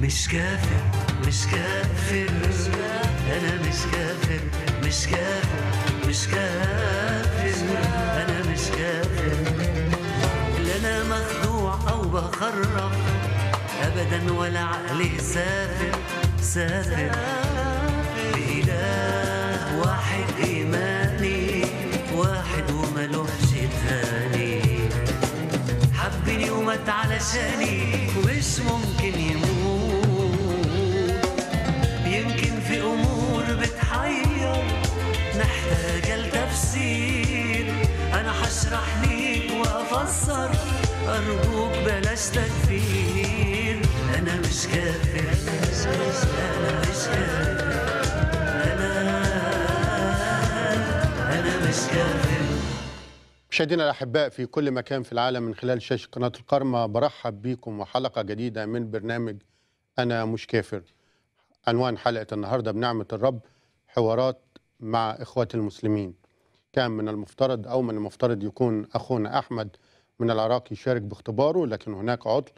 مش كافر مش كافر انا مش كافر مش كافر مش كافر انا مش كافر لا انا مخدوع او بخرف ابدا ولا عقلي سافر سافر بإله واحد إيماني واحد وملوحش تاني حبني ومات علشاني ومش ممكن مقصر أرجوك بلاش تكفير أنا مش كافر أنا مش كافر أنا أنا مش كافر مشاهدينا الاحباء في كل مكان في العالم من خلال شاشه قناه القرمه برحب بيكم وحلقه جديده من برنامج انا مش كافر. عنوان حلقه النهارده بنعمه الرب حوارات مع اخوات المسلمين. كان من المفترض او من المفترض يكون اخونا احمد من العراق يشارك باختباره لكن هناك عطل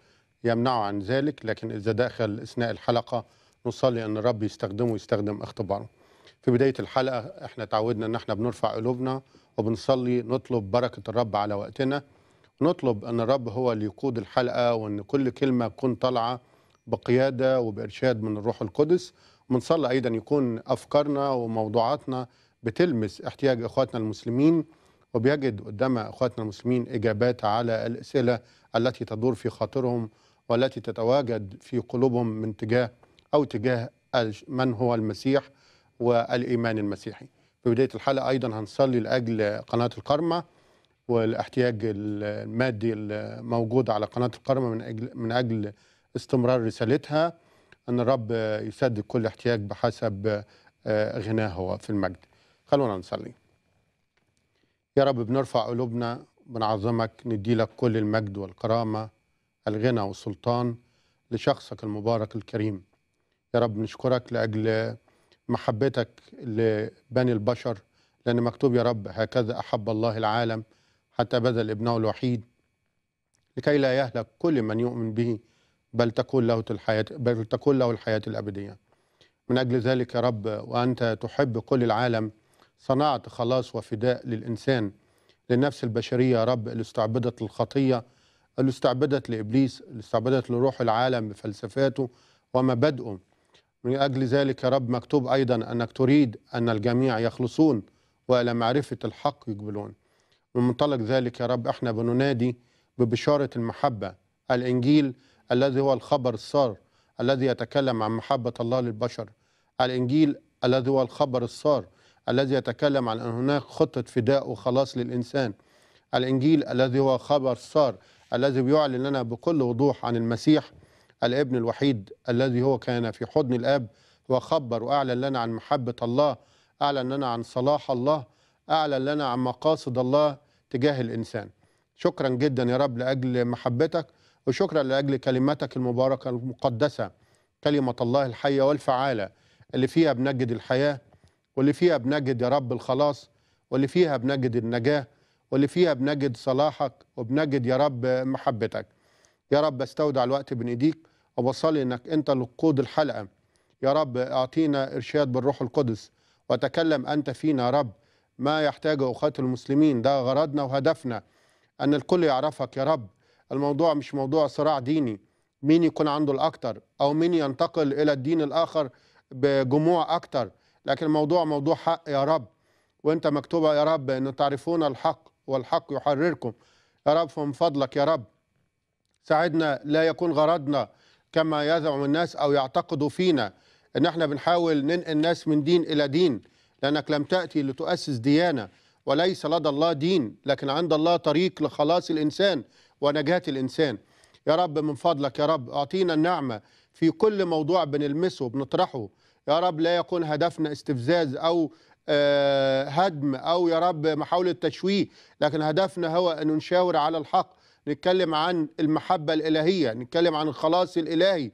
يمنعه عن ذلك لكن إذا دخل أثناء الحلقة نصلي أن الرب يستخدمه ويستخدم اختباره في بداية الحلقة احنا تعودنا ان احنا بنرفع قلوبنا وبنصلي نطلب بركة الرب على وقتنا نطلب ان الرب هو اللي يقود الحلقة وان كل كلمة تكون طالعة بقيادة وبإرشاد من الروح القدس بنصلي أيضا يكون أفكارنا وموضوعاتنا بتلمس احتياج إخواتنا المسلمين وبيجد قدام اخواتنا المسلمين اجابات على الاسئله التي تدور في خاطرهم والتي تتواجد في قلوبهم من تجاه او تجاه من هو المسيح والايمان المسيحي. في بدايه الحلقه ايضا هنصلي لاجل قناه القرمه والاحتياج المادي الموجود على قناه القرمه من اجل من اجل استمرار رسالتها ان الرب يسدد كل احتياج بحسب آه، غناه هو في المجد. خلونا نصلي. يا رب بنرفع قلوبنا بنعظمك نديلك كل المجد والكرامة الغنى والسلطان لشخصك المبارك الكريم يا رب نشكرك لأجل محبتك لبني البشر لأن مكتوب يا رب هكذا أحب الله العالم حتى بذل ابنه الوحيد لكي لا يهلك كل من يؤمن به بل تكون له الحياة بل تكون له الحياة الأبدية من أجل ذلك يا رب وأنت تحب كل العالم صنعت خلاص وفداء للإنسان للنفس البشرية يا رب اللي استعبدت الخطية اللي استعبدت لإبليس اللي استعبدت لروح العالم بفلسفاته ومبادئه من أجل ذلك يا رب مكتوب أيضا أنك تريد أن الجميع يخلصون وإلى معرفة الحق يقبلون من منطلق ذلك يا رب احنا بننادي ببشارة المحبة الإنجيل الذي هو الخبر السار الذي يتكلم عن محبة الله للبشر الإنجيل الذي هو الخبر السار الذي يتكلم عن أن هناك خطة فداء وخلاص للإنسان الإنجيل الذي هو خبر صار الذي بيعلن لنا بكل وضوح عن المسيح الابن الوحيد الذي هو كان في حضن الاب وخبر واعلن لنا عن محبه الله اعلن لنا عن صلاح الله اعلن لنا عن مقاصد الله تجاه الانسان شكرا جدا يا رب لاجل محبتك وشكرا لاجل كلمتك المباركه المقدسه كلمه الله الحيه والفعاله اللي فيها بنجد الحياه واللي فيها بنجد يا رب الخلاص واللي فيها بنجد النجاة واللي فيها بنجد صلاحك وبنجد يا رب محبتك يا رب استودع الوقت بين ايديك وبصلي انك انت اللي تقود الحلقه يا رب اعطينا ارشاد بالروح القدس وتكلم انت فينا يا رب ما يحتاجه أخوات المسلمين ده غرضنا وهدفنا ان الكل يعرفك يا رب الموضوع مش موضوع صراع ديني مين يكون عنده الاكتر او مين ينتقل الى الدين الاخر بجموع اكتر لكن الموضوع موضوع حق يا رب وانت مكتوبة يا رب أن تعرفون الحق والحق يحرركم يا رب فمن فضلك يا رب ساعدنا لا يكون غرضنا كما يزعم الناس أو يعتقدوا فينا أن احنا بنحاول ننقل الناس من دين إلى دين لأنك لم تأتي لتؤسس ديانة وليس لدى الله دين لكن عند الله طريق لخلاص الإنسان ونجاة الإنسان يا رب من فضلك يا رب أعطينا النعمة في كل موضوع بنلمسه بنطرحه يا رب لا يكون هدفنا استفزاز أو آه، هدم أو يا رب محاولة تشويه لكن هدفنا هو أن نشاور على الحق نتكلم عن المحبة الإلهية نتكلم عن الخلاص الإلهي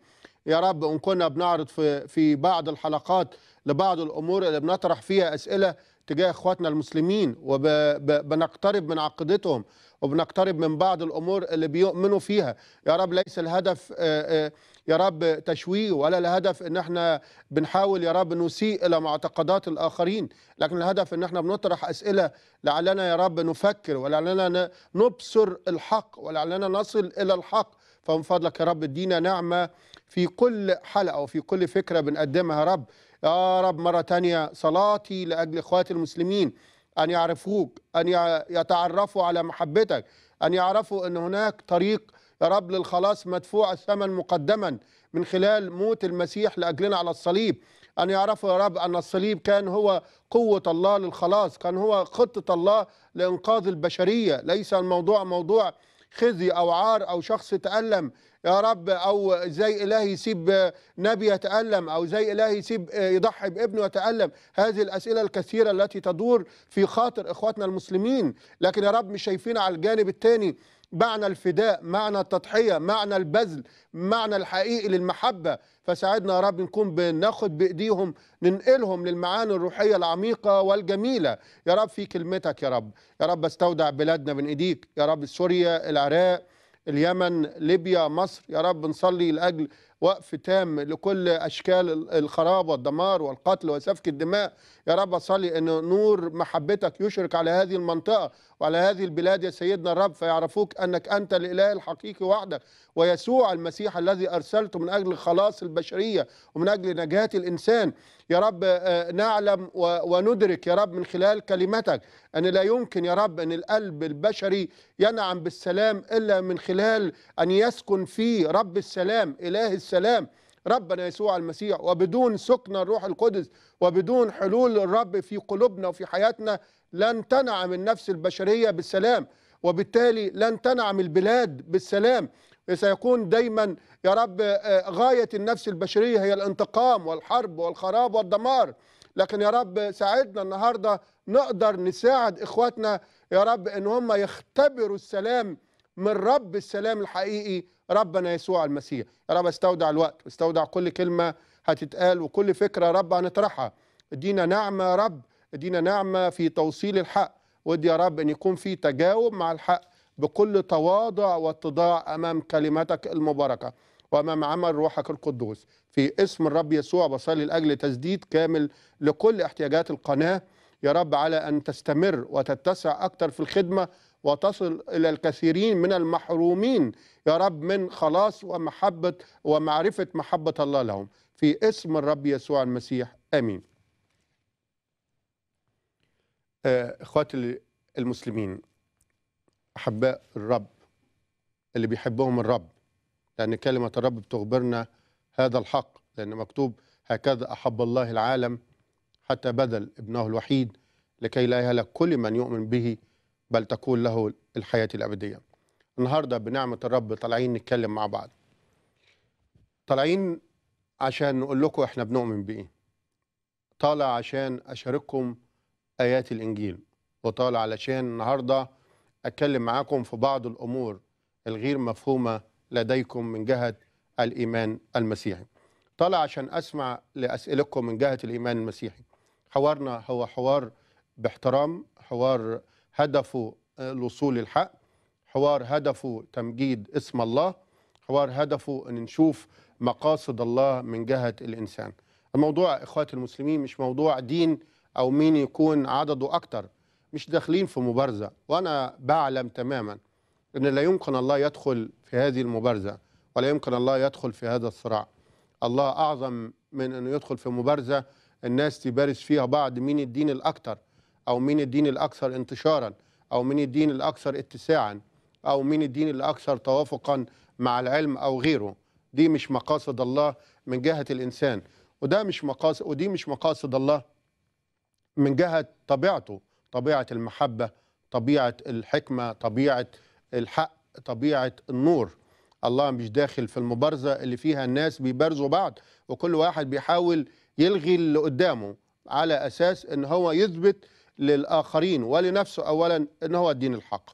يا رب إن كنا بنعرض في, في بعض الحلقات لبعض الأمور اللي بنطرح فيها أسئلة تجاه اخواتنا المسلمين وبنقترب من عقيدتهم وبنقترب من بعض الامور اللي بيؤمنوا فيها يا رب ليس الهدف آه، آه، يا رب تشويه ولا الهدف ان احنا بنحاول يا رب نسيء الى معتقدات الاخرين لكن الهدف ان احنا بنطرح اسئله لعلنا يا رب نفكر ولعلنا نبصر الحق ولعلنا نصل الى الحق فمن فضلك يا رب ادينا نعمه في كل حلقه وفي كل فكره بنقدمها يا رب يا رب مرة ثانيه صلاتي لأجل إخواتي المسلمين أن يعرفوك أن يتعرفوا على محبتك أن يعرفوا أن هناك طريق رب للخلاص مدفوع الثمن مقدما من خلال موت المسيح لأجلنا على الصليب أن يعرفوا يا رب أن الصليب كان هو قوة الله للخلاص كان هو خطة الله لإنقاذ البشرية ليس الموضوع موضوع خزي أو عار أو شخص تألم يا رب أو زي إله يسيب نبي يتألم أو زي إله يسيب يضحي بابنه يتألم هذه الأسئلة الكثيرة التي تدور في خاطر إخواتنا المسلمين لكن يا رب مش شايفين على الجانب الثاني معنى الفداء معنى التضحية معنى البذل معنى الحقيقي للمحبة فساعدنا يا رب نكون بناخد بإيديهم ننقلهم للمعاني الروحية العميقة والجميلة يا رب في كلمتك يا رب يا رب استودع بلادنا من إيديك يا رب سوريا العراق اليمن ليبيا مصر يا رب نصلي لاجل وقف تام لكل اشكال الخراب والدمار والقتل وسفك الدماء يا رب اصلي ان نور محبتك يشرق على هذه المنطقه وعلى هذه البلاد يا سيدنا الرب فيعرفوك انك انت الاله الحقيقي وحدك ويسوع المسيح الذي ارسلته من اجل خلاص البشريه ومن اجل نجاه الانسان يا رب آه، نعلم وندرك يا رب من خلال كلمتك أن لا يمكن يا رب أن القلب البشري ينعم بالسلام إلا من خلال أن يسكن فيه رب السلام إله السلام ربنا يسوع المسيح وبدون سكن الروح القدس وبدون حلول الرب في قلوبنا وفي حياتنا لن تنعم النفس البشرية بالسلام وبالتالي لن تنعم البلاد بالسلام سيكون دايما يا رب آه، غاية النفس البشرية هي الانتقام والحرب والخراب والدمار لكن يا رب ساعدنا النهاردة نقدر نساعد إخواتنا يا رب إن هم يختبروا السلام من رب السلام الحقيقي ربنا يسوع المسيح يا رب استودع الوقت واستودع كل كلمة هتتقال وكل فكرة يا رب هنطرحها ادينا نعمة يا رب ادينا نعمة في توصيل الحق ودي يا رب ان يكون في تجاوب مع الحق بكل تواضع واتضاع أمام كلمتك المباركة وأمام عمل روحك القدوس في اسم الرب يسوع بصلي لأجل تسديد كامل لكل احتياجات القناة يا رب على أن تستمر وتتسع أكثر في الخدمة وتصل إلى الكثيرين من المحرومين يا رب من خلاص ومحبة ومعرفة محبة الله لهم في اسم الرب يسوع المسيح آمين آه، إخواتي المسلمين أحباء الرب اللي بيحبهم الرب لأن كلمة الرب بتخبرنا هذا الحق لأن مكتوب هكذا أحب الله العالم حتى بذل ابنه الوحيد لكي لا يهلك كل من يؤمن به بل تكون له الحياة الأبدية النهاردة بنعمة الرب طالعين نتكلم مع بعض طالعين عشان نقول لكم احنا بنؤمن بإيه طالع عشان أشارككم آيات الإنجيل وطالع علشان النهارده أتكلم معاكم في بعض الأمور الغير مفهومة لديكم من جهة الإيمان المسيحي طالع عشان أسمع لأسئلتكم من جهة الإيمان المسيحي حوارنا هو حوار باحترام حوار هدفه الوصول للحق حوار هدفه تمجيد اسم الله حوار هدفه أن نشوف مقاصد الله من جهة الإنسان الموضوع إخوات المسلمين مش موضوع دين أو مين يكون عدده أكتر مش داخلين في مبارزة وأنا بعلم تماما أن لا يمكن الله يدخل في هذه المبارزة ولا يمكن الله يدخل في هذا الصراع الله أعظم من أنه يدخل في مبارزة الناس تبارز فيها بعض مين الدين الأكثر أو مين الدين الأكثر انتشارا أو مين الدين الأكثر اتساعا أو مين الدين الأكثر توافقا مع العلم أو غيره دي مش مقاصد الله من جهة الإنسان وده مش مقاصد ودي مش مقاصد الله من جهة طبيعته طبيعه المحبه طبيعه الحكمه طبيعه الحق طبيعه النور الله مش داخل في المبارزه اللي فيها الناس بيبارزوا بعض وكل واحد بيحاول يلغي اللي قدامه على اساس ان هو يثبت للاخرين ولنفسه اولا ان هو الدين الحق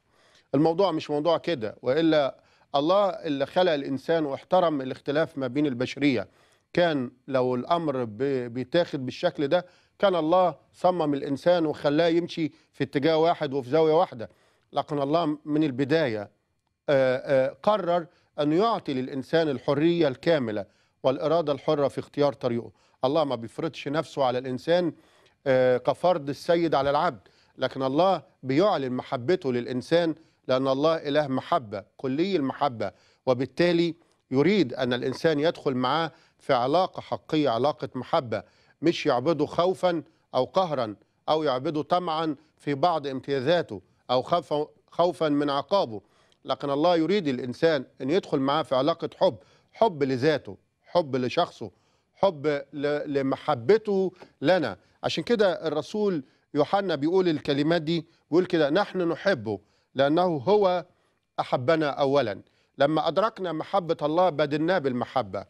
الموضوع مش موضوع كده والا الله اللي خلق الانسان واحترم الاختلاف ما بين البشريه كان لو الامر بيتاخد بالشكل ده كان الله صمم الإنسان وخلاه يمشي في اتجاه واحد وفي زاوية واحدة لكن الله من البداية آه، آه، قرر أن يعطي للإنسان الحرية الكاملة والإرادة الحرة في اختيار طريقه الله ما بيفرضش نفسه على الإنسان آه، كفرض السيد على العبد لكن الله بيعلن محبته للإنسان لأن الله إله محبة كلي المحبة وبالتالي يريد أن الإنسان يدخل معاه في علاقة حقيقية علاقة محبة مش يعبده خوفا أو قهرا أو يعبده طمعا في بعض امتيازاته أو خوفا من عقابه لكن الله يريد الإنسان أن يدخل معاه في علاقة حب حب لذاته حب لشخصه حب لمحبته لنا عشان كده الرسول يوحنا بيقول الكلمات دي بيقول كده نحن نحبه لأنه هو أحبنا أولا لما أدركنا محبة الله بدلناه بالمحبة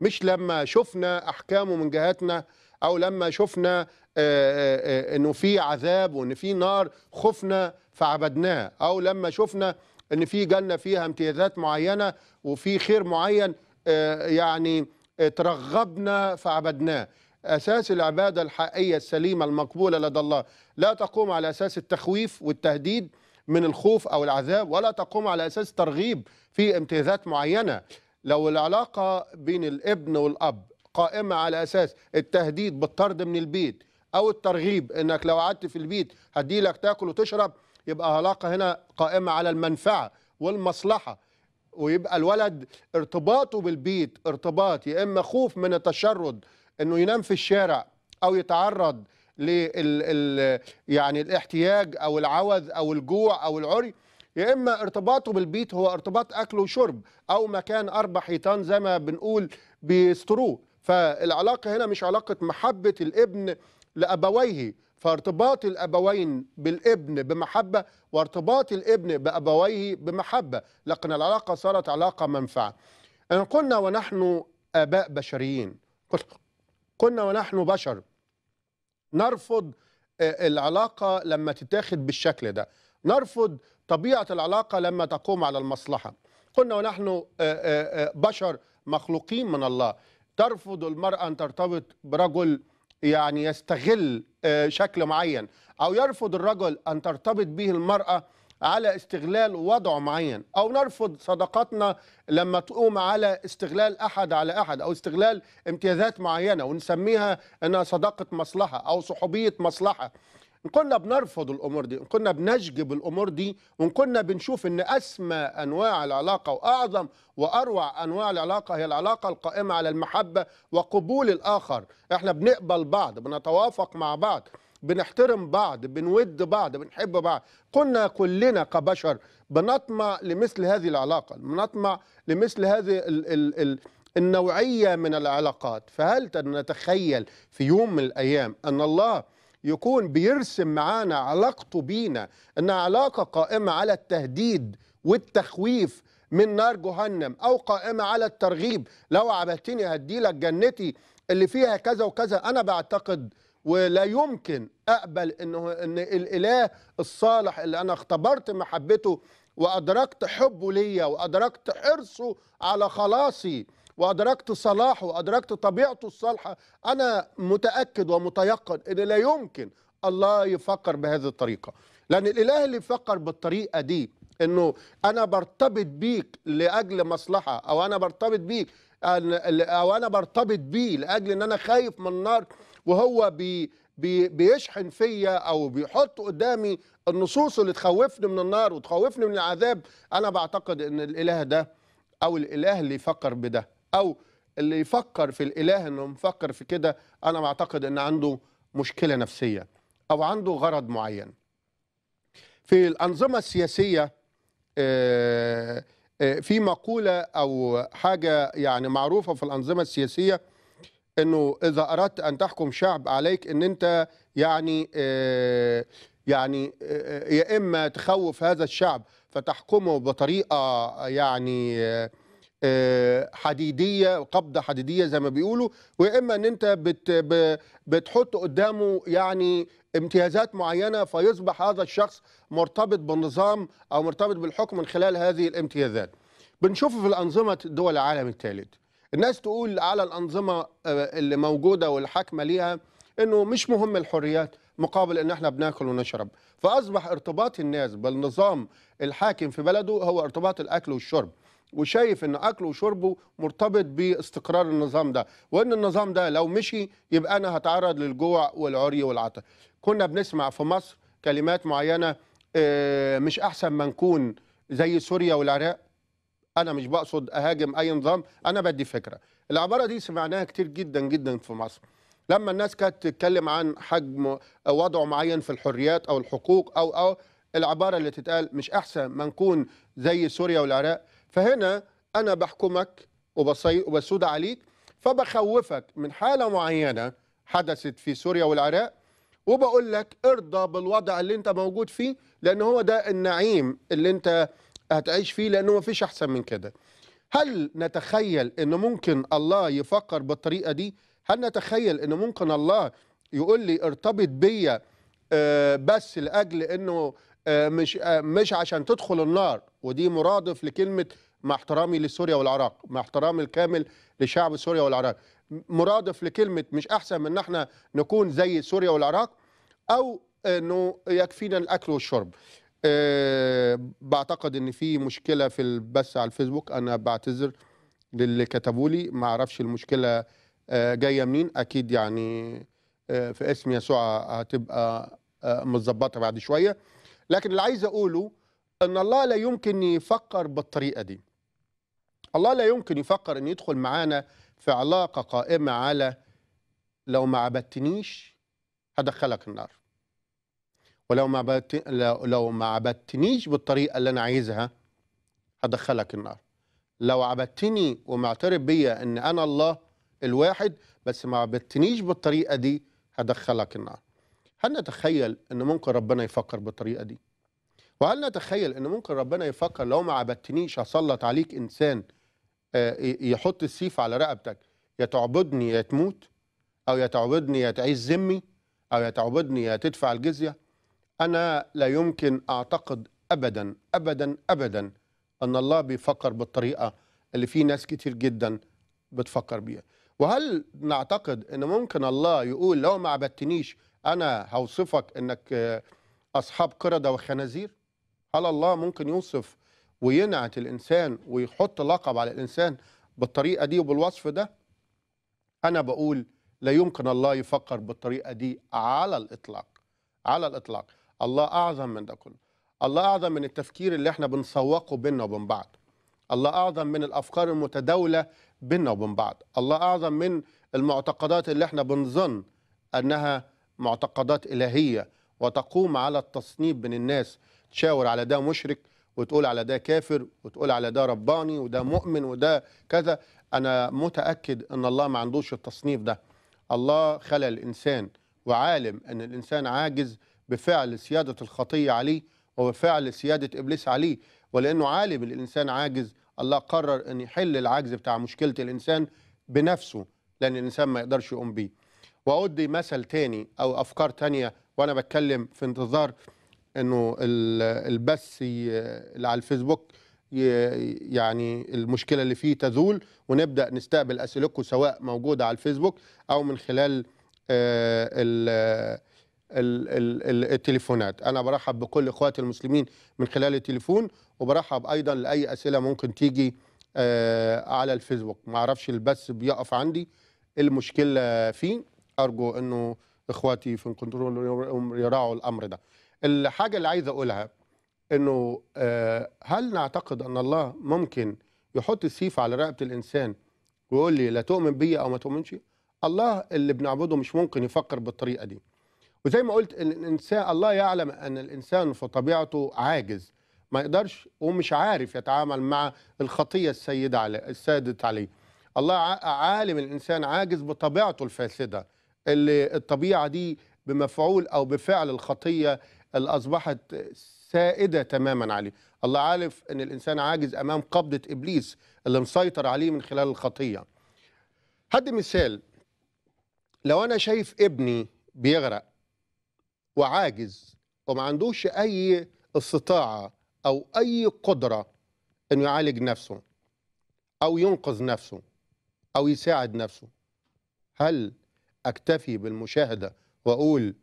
مش لما شفنا احكامه من جهتنا او لما شفنا آه، آه، آه، انه في عذاب وان في نار خفنا فعبدناه او لما شفنا ان في جنه فيها امتيازات معينه وفي خير معين يعني ترغبنا فعبدناه اساس العباده الحقيقيه السليمه المقبوله لدى الله لا تقوم على اساس التخويف والتهديد من الخوف او العذاب ولا تقوم على اساس ترغيب في امتيازات معينه لو العلاقة بين الابن والأب قائمة على أساس التهديد بالطرد من البيت أو الترغيب إنك لو قعدت في البيت هديلك تاكل وتشرب يبقى علاقة هنا قائمة على المنفعة والمصلحة ويبقى الولد ارتباطه بالبيت ارتباط يا إما خوف من التشرد إنه ينام في الشارع أو يتعرض لل يعني الاحتياج أو العوذ أو الجوع أو العري يا اما ارتباطه بالبيت هو ارتباط اكل وشرب او مكان اربع حيطان زي ما بنقول بيستروه فالعلاقه هنا مش علاقه محبه الابن لابويه فارتباط الابوين بالابن بمحبه وارتباط الابن بابويه بمحبه لكن العلاقه صارت علاقه منفعه ان قلنا ونحن اباء بشريين قلنا ونحن بشر نرفض آه، العلاقه لما تتاخد بالشكل ده نرفض طبيعة العلاقة لما تقوم على المصلحة قلنا ونحن آه، آه، آه، بشر مخلوقين من الله ترفض المرأة أن ترتبط برجل يعني يستغل شكل معين أو يرفض الرجل أن ترتبط به المرأة على استغلال وضع معين أو نرفض صداقتنا لما تقوم على استغلال أحد على أحد أو استغلال امتيازات معينة ونسميها أنها صداقة مصلحة أو صحوبية مصلحة إن كنا بنرفض الأمور دي إن كنا بنشجب الأمور دي وإن كنا بنشوف إن أسمى أنواع العلاقة وأعظم وأروع أنواع العلاقة هي العلاقة القائمة على المحبة وقبول الآخر إحنا بنقبل بعض بنتوافق مع بعض بنحترم بعض بنود بعض بنحب بعض كنا كلنا كبشر بنطمع لمثل هذه العلاقة بنطمع لمثل هذه ال ال ال النوعية من العلاقات فهل نتخيل في يوم من الأيام أن الله يكون بيرسم معانا علاقته بينا انها علاقه قائمه على التهديد والتخويف من نار جهنم او قائمه على الترغيب لو عبدتني هديلك جنتي اللي فيها كذا وكذا انا بعتقد ولا يمكن اقبل انه ان الاله الصالح اللي انا اختبرت محبته وادركت حبه ليا وادركت حرصه على خلاصي وأدركت صلاحه وأدركت طبيعته الصالحة أنا متأكد ومتيقن أن لا يمكن الله يفكر بهذه الطريقة لأن الإله اللي يفكر بالطريقة دي أنه أنا برتبط بيك لأجل مصلحة أو أنا برتبط بيك أو أنا برتبط بيه لأجل أن أنا خايف من النار وهو بي بي بيشحن فيا او بيحط قدامي النصوص اللي تخوفني من النار وتخوفني من العذاب انا بعتقد ان الاله ده او الاله اللي يفكر بده او اللي يفكر في الاله انه مفكر في كده انا اعتقد ان عنده مشكله نفسيه او عنده غرض معين في الانظمه السياسيه آه، آه، في مقوله او حاجه يعني معروفه في الانظمه السياسيه انه اذا اردت ان تحكم شعب عليك ان انت يعني آه، يعني يا اما تخوف هذا الشعب فتحكمه بطريقه يعني آه، حديديه قبضه حديديه زي ما بيقولوا ويا اما ان انت بت بتحط قدامه يعني امتيازات معينه فيصبح هذا الشخص مرتبط بالنظام او مرتبط بالحكم من خلال هذه الامتيازات. بنشوفه في الانظمه دول العالم الثالث. الناس تقول على الانظمه آه، اللي موجوده والحاكمه ليها انه مش مهم الحريات مقابل ان احنا بناكل ونشرب فاصبح ارتباط الناس بالنظام الحاكم في بلده هو ارتباط الاكل والشرب وشايف ان اكله وشربه مرتبط باستقرار النظام ده وان النظام ده لو مشي يبقى انا هتعرض للجوع والعري والعطش كنا بنسمع في مصر كلمات معينه آه، مش احسن ما نكون زي سوريا والعراق انا مش بقصد اهاجم اي نظام انا بدي فكره العباره دي سمعناها كتير جدا جدا في مصر لما الناس كانت تتكلم عن حجم وضع معين في الحريات او الحقوق او او العباره اللي تتقال مش احسن ما نكون زي سوريا والعراق فهنا انا بحكمك وبسود عليك فبخوفك من حاله معينه حدثت في سوريا والعراق وبقول لك ارضى بالوضع اللي انت موجود فيه لان هو ده النعيم اللي انت هتعيش فيه لانه ما فيش احسن من كده هل نتخيل ان ممكن الله يفكر بالطريقه دي هل نتخيل ان ممكن الله يقول لي ارتبط بيا آه، بس لاجل انه آه، مش آه، مش عشان تدخل النار ودي مرادف لكلمه مع احترامي لسوريا والعراق مع احترامي الكامل لشعب سوريا والعراق مرادف لكلمة مش أحسن من احنا نكون زي سوريا والعراق أو أنه يكفينا الأكل والشرب أه بعتقد أن في مشكلة في البث على الفيسبوك أنا بعتذر للي كتبوا لي ما أعرفش المشكلة آه، جاية منين أكيد يعني آه، في اسم يسوع هتبقى آه، متظبطة بعد شوية لكن اللي عايز أقوله أن الله لا يمكن يفكر بالطريقة دي الله لا يمكن يفكر أن يدخل معانا في علاقة قائمة على لو ما عبدتنيش هدخلك النار ولو ما عبدت لو ما عبدتنيش بالطريقة اللي أنا عايزها هدخلك النار لو عبدتني ومعترف بيا أن أنا الله الواحد بس ما عبدتنيش بالطريقة دي هدخلك النار هل نتخيل أن ممكن ربنا يفكر بالطريقة دي وهل نتخيل ان ممكن ربنا يفكر لو ما عبدتنيش اسلط عليك انسان آه، يحط السيف على رقبتك يا تعبدني يا تموت او يا تعبدني يا تعيش ذمي او يا تعبدني يا تدفع الجزيه انا لا يمكن اعتقد ابدا ابدا ابدا ان الله بيفكر بالطريقه اللي في ناس كتير جدا بتفكر بيها وهل نعتقد ان ممكن الله يقول لو ما عبدتنيش انا هوصفك انك آه، اصحاب قرده وخنازير هل الله ممكن يوصف وينعت الإنسان ويحط لقب على الإنسان بالطريقة دي وبالوصف ده أنا بقول لا يمكن الله يفكر بالطريقة دي على الإطلاق على الإطلاق الله أعظم من ده كله الله أعظم من التفكير اللي احنا بنسوقه بينا وبين بعض الله أعظم من الأفكار المتداولة بينا وبين بعض الله أعظم من المعتقدات اللي احنا بنظن أنها معتقدات إلهية وتقوم على التصنيف بين الناس تشاور على ده مشرك وتقول على ده كافر وتقول على ده رباني وده مؤمن وده كذا أنا متأكد أن الله ما عندوش التصنيف ده الله خلى الإنسان وعالم أن الإنسان عاجز بفعل سيادة الخطية عليه وبفعل سيادة إبليس عليه ولأنه عالم الإنسان عاجز الله قرر أن يحل العجز بتاع مشكلة الإنسان بنفسه لأن الإنسان ما يقدرش يقوم بيه وأودي مثل تاني أو أفكار تانية وأنا بتكلم في انتظار انه البث اللي على الفيسبوك يعني المشكله اللي فيه تزول ونبدا نستقبل اسئلتكم سواء موجوده على الفيسبوك او من خلال آه، التليفونات انا برحب بكل اخواتي المسلمين من خلال التليفون وبرحب ايضا لاي اسئله ممكن تيجي آه، على الفيسبوك ما اعرفش البث بيقف عندي المشكله فيه ارجو انه اخواتي في الكنترول يراعوا الامر ده الحاجه اللي عايز اقولها انه آه، هل نعتقد ان الله ممكن يحط السيف على رقبه الانسان ويقول لي لا تؤمن بي او ما تؤمنش الله اللي بنعبده مش ممكن يفكر بالطريقه دي وزي ما قلت الانسان الله يعلم ان الانسان في طبيعته عاجز ما يقدرش ومش عارف يتعامل مع الخطيه السيده عليه السادت عليه الله عالم الانسان عاجز بطبيعته الفاسده اللي الطبيعه دي بمفعول او بفعل الخطيه اللي أصبحت سائدة تماما عليه الله عارف أن الإنسان عاجز أمام قبضة إبليس اللي مسيطر عليه من خلال الخطية هدي مثال لو أنا شايف ابني بيغرق وعاجز وما عندوش أي استطاعة أو أي قدرة أنه يعالج نفسه أو ينقذ نفسه أو يساعد نفسه هل أكتفي بالمشاهدة وأقول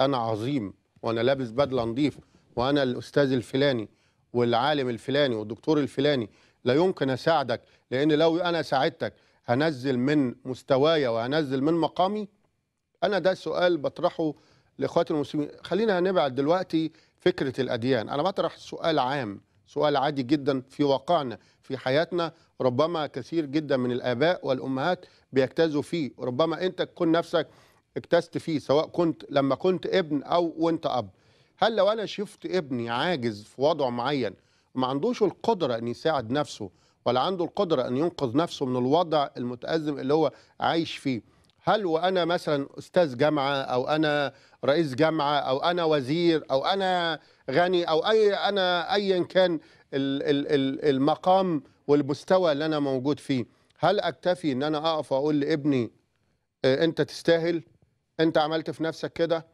أنا عظيم وانا لابس بدله نظيف وانا الاستاذ الفلاني والعالم الفلاني والدكتور الفلاني لا يمكن اساعدك لان لو انا ساعدتك هنزل من مستوايا وهنزل من مقامي انا ده سؤال بطرحه لاخواتي المسلمين خلينا نبعد دلوقتي فكره الاديان انا بطرح سؤال عام سؤال عادي جدا في واقعنا في حياتنا ربما كثير جدا من الاباء والامهات بيجتازوا فيه ربما انت تكون نفسك اجتزت فيه سواء كنت لما كنت ابن او وانت اب هل لو انا شفت ابني عاجز في وضع معين ما عندوش القدره ان يساعد نفسه ولا عنده القدره ان ينقذ نفسه من الوضع المتازم اللي هو عايش فيه هل وانا مثلا استاذ جامعه او انا رئيس جامعه او انا وزير او انا غني او اي انا ايا كان المقام والمستوى اللي انا موجود فيه هل اكتفي ان انا اقف واقول لابني آه، انت تستاهل انت عملت في نفسك كده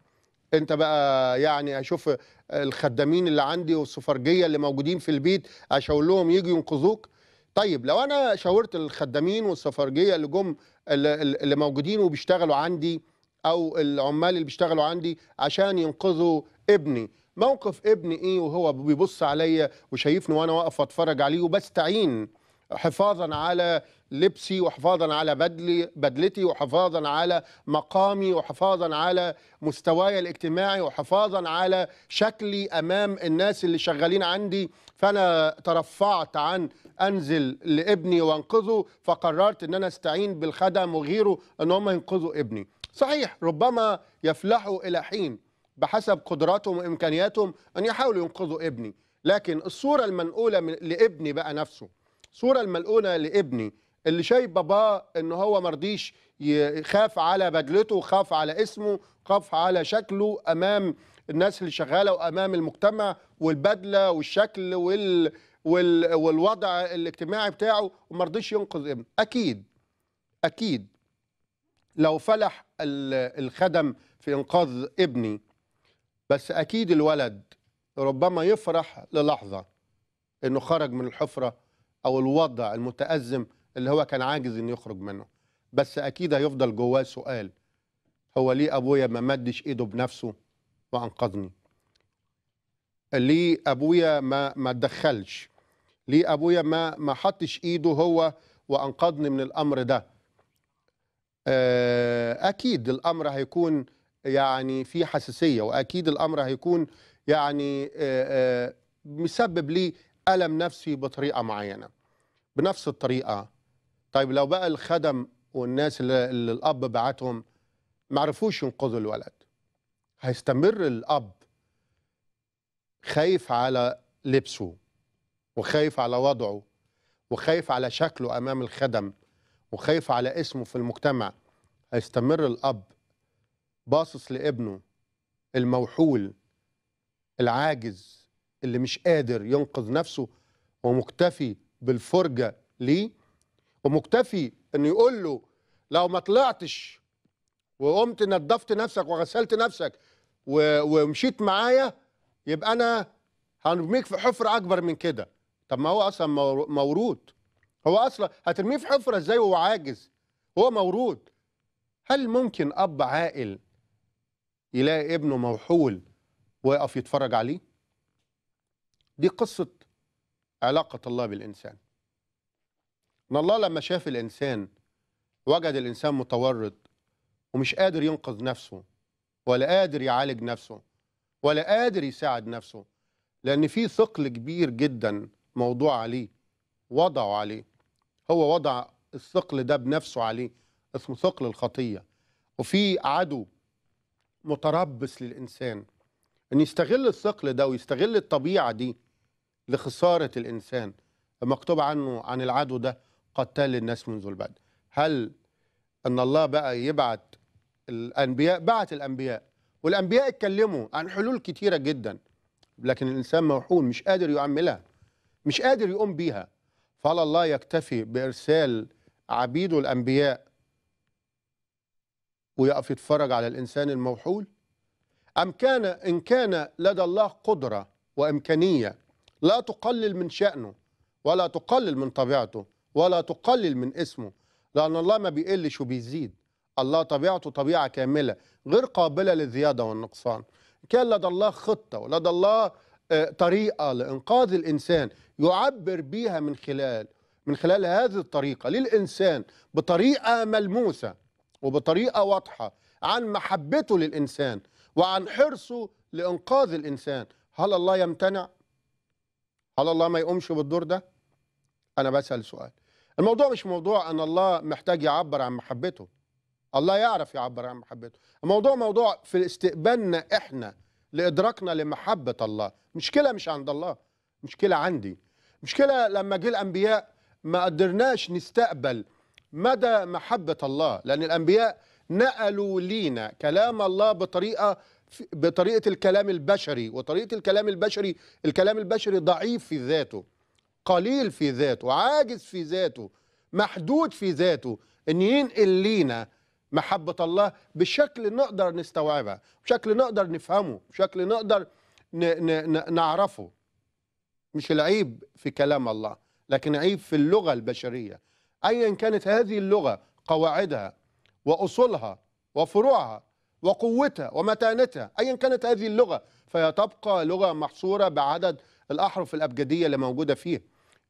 انت بقى يعني اشوف الخدامين اللي عندي والسفرجيه اللي موجودين في البيت اشاور لهم يجوا ينقذوك طيب لو انا شاورت الخدامين والسفرجيه اللي جم اللي موجودين وبيشتغلوا عندي او العمال اللي بيشتغلوا عندي عشان ينقذوا ابني موقف ابني ايه وهو بيبص عليا وشايفني وانا واقف اتفرج عليه وبستعين حفاظا على لبسي وحفاظا على بدلي بدلتي وحفاظا على مقامي وحفاظا على مستواي الاجتماعي وحفاظا على شكلي امام الناس اللي شغالين عندي فانا ترفعت عن انزل لابني وانقذه فقررت ان انا استعين بالخدم وغيره ان هم ينقذوا ابني صحيح ربما يفلحوا الى حين بحسب قدراتهم وامكانياتهم ان يحاولوا ينقذوا ابني لكن الصوره المنقوله لابني بقى نفسه الصوره المنقوله لابني اللي شايف باباه ان هو مرضيش يخاف على بدلته خاف على اسمه خاف على شكله امام الناس اللي شغاله وامام المجتمع والبدله والشكل وال وال والوضع الاجتماعي بتاعه وما رضيش ينقذ ابنه اكيد اكيد لو فلح الخدم في انقاذ ابني بس اكيد الولد ربما يفرح للحظه انه خرج من الحفره او الوضع المتازم اللي هو كان عاجز انه يخرج منه بس اكيد هيفضل جواه سؤال هو ليه ابويا ما مدش ايده بنفسه وانقذني ليه ابويا ما ما اتدخلش ليه ابويا ما ما حطش ايده هو وانقذني من الامر ده آه، اكيد الامر هيكون يعني في حساسيه واكيد الامر هيكون يعني آه، آه، مسبب لي الم نفسي بطريقه معينه بنفس الطريقه طيب لو بقى الخدم والناس اللي, الاب بعتهم ما عرفوش ينقذوا الولد هيستمر الاب خايف على لبسه وخايف على وضعه وخايف على شكله امام الخدم وخايف على اسمه في المجتمع هيستمر الاب باصص لابنه الموحول العاجز اللي مش قادر ينقذ نفسه ومكتفي بالفرجه ليه ومكتفي انه يقول له لو ما طلعتش وقمت نظفت نفسك وغسلت نفسك ومشيت معايا يبقى انا هنرميك في حفره اكبر من كده طب ما هو اصلا مورود هو اصلا هترميه في حفره ازاي وهو عاجز هو مورود هل ممكن اب عاقل يلاقي ابنه موحول ويقف يتفرج عليه دي قصه علاقه الله بالانسان ان الله لما شاف الانسان وجد الانسان متورط ومش قادر ينقذ نفسه ولا قادر يعالج نفسه ولا قادر يساعد نفسه لان في ثقل كبير جدا موضوع عليه وضعه عليه هو وضع الثقل ده بنفسه عليه اسمه ثقل الخطيه وفي عدو متربص للانسان ان يستغل الثقل ده ويستغل الطبيعه دي لخساره الانسان مكتوب عنه عن العدو ده قتال الناس منذ البدء هل أن الله بقى يبعت الأنبياء بعت الأنبياء والأنبياء اتكلموا عن حلول كتيرة جدا لكن الإنسان موحول مش قادر يعملها مش قادر يقوم بيها فهل الله يكتفي بإرسال عبيده الأنبياء ويقف يتفرج على الإنسان الموحول أم كان إن كان لدى الله قدرة وإمكانية لا تقلل من شأنه ولا تقلل من طبيعته ولا تقلل من اسمه لأن الله ما بيقلش وبيزيد الله طبيعته طبيعة كاملة غير قابلة للزيادة والنقصان كان لدى الله خطة ولدى الله آه، طريقة لإنقاذ الإنسان يعبر بيها من خلال من خلال هذه الطريقة للإنسان بطريقة ملموسة وبطريقة واضحة عن محبته للإنسان وعن حرصه لإنقاذ الإنسان هل الله يمتنع؟ هل الله ما يقومش بالدور ده؟ أنا بسأل سؤال الموضوع مش موضوع ان الله محتاج يعبر عن محبته الله يعرف يعبر عن محبته الموضوع موضوع في استقبالنا احنا لادراكنا لمحبه الله مشكله مش عند الله مشكله عندي مشكله لما جه الانبياء ما قدرناش نستقبل مدى محبه الله لان الانبياء نقلوا لينا كلام الله بطريقه بطريقه الكلام البشري وطريقه الكلام البشري الكلام البشري ضعيف في ذاته قليل في ذاته عاجز في ذاته محدود في ذاته ان ينقل لينا محبة الله بشكل نقدر نستوعبها بشكل نقدر نفهمه بشكل نقدر نعرفه مش العيب في كلام الله لكن عيب في اللغة البشرية أيا كانت هذه اللغة قواعدها وأصولها وفروعها وقوتها ومتانتها أيا كانت هذه اللغة فهي تبقى لغة محصورة بعدد الأحرف الأبجدية اللي موجودة فيها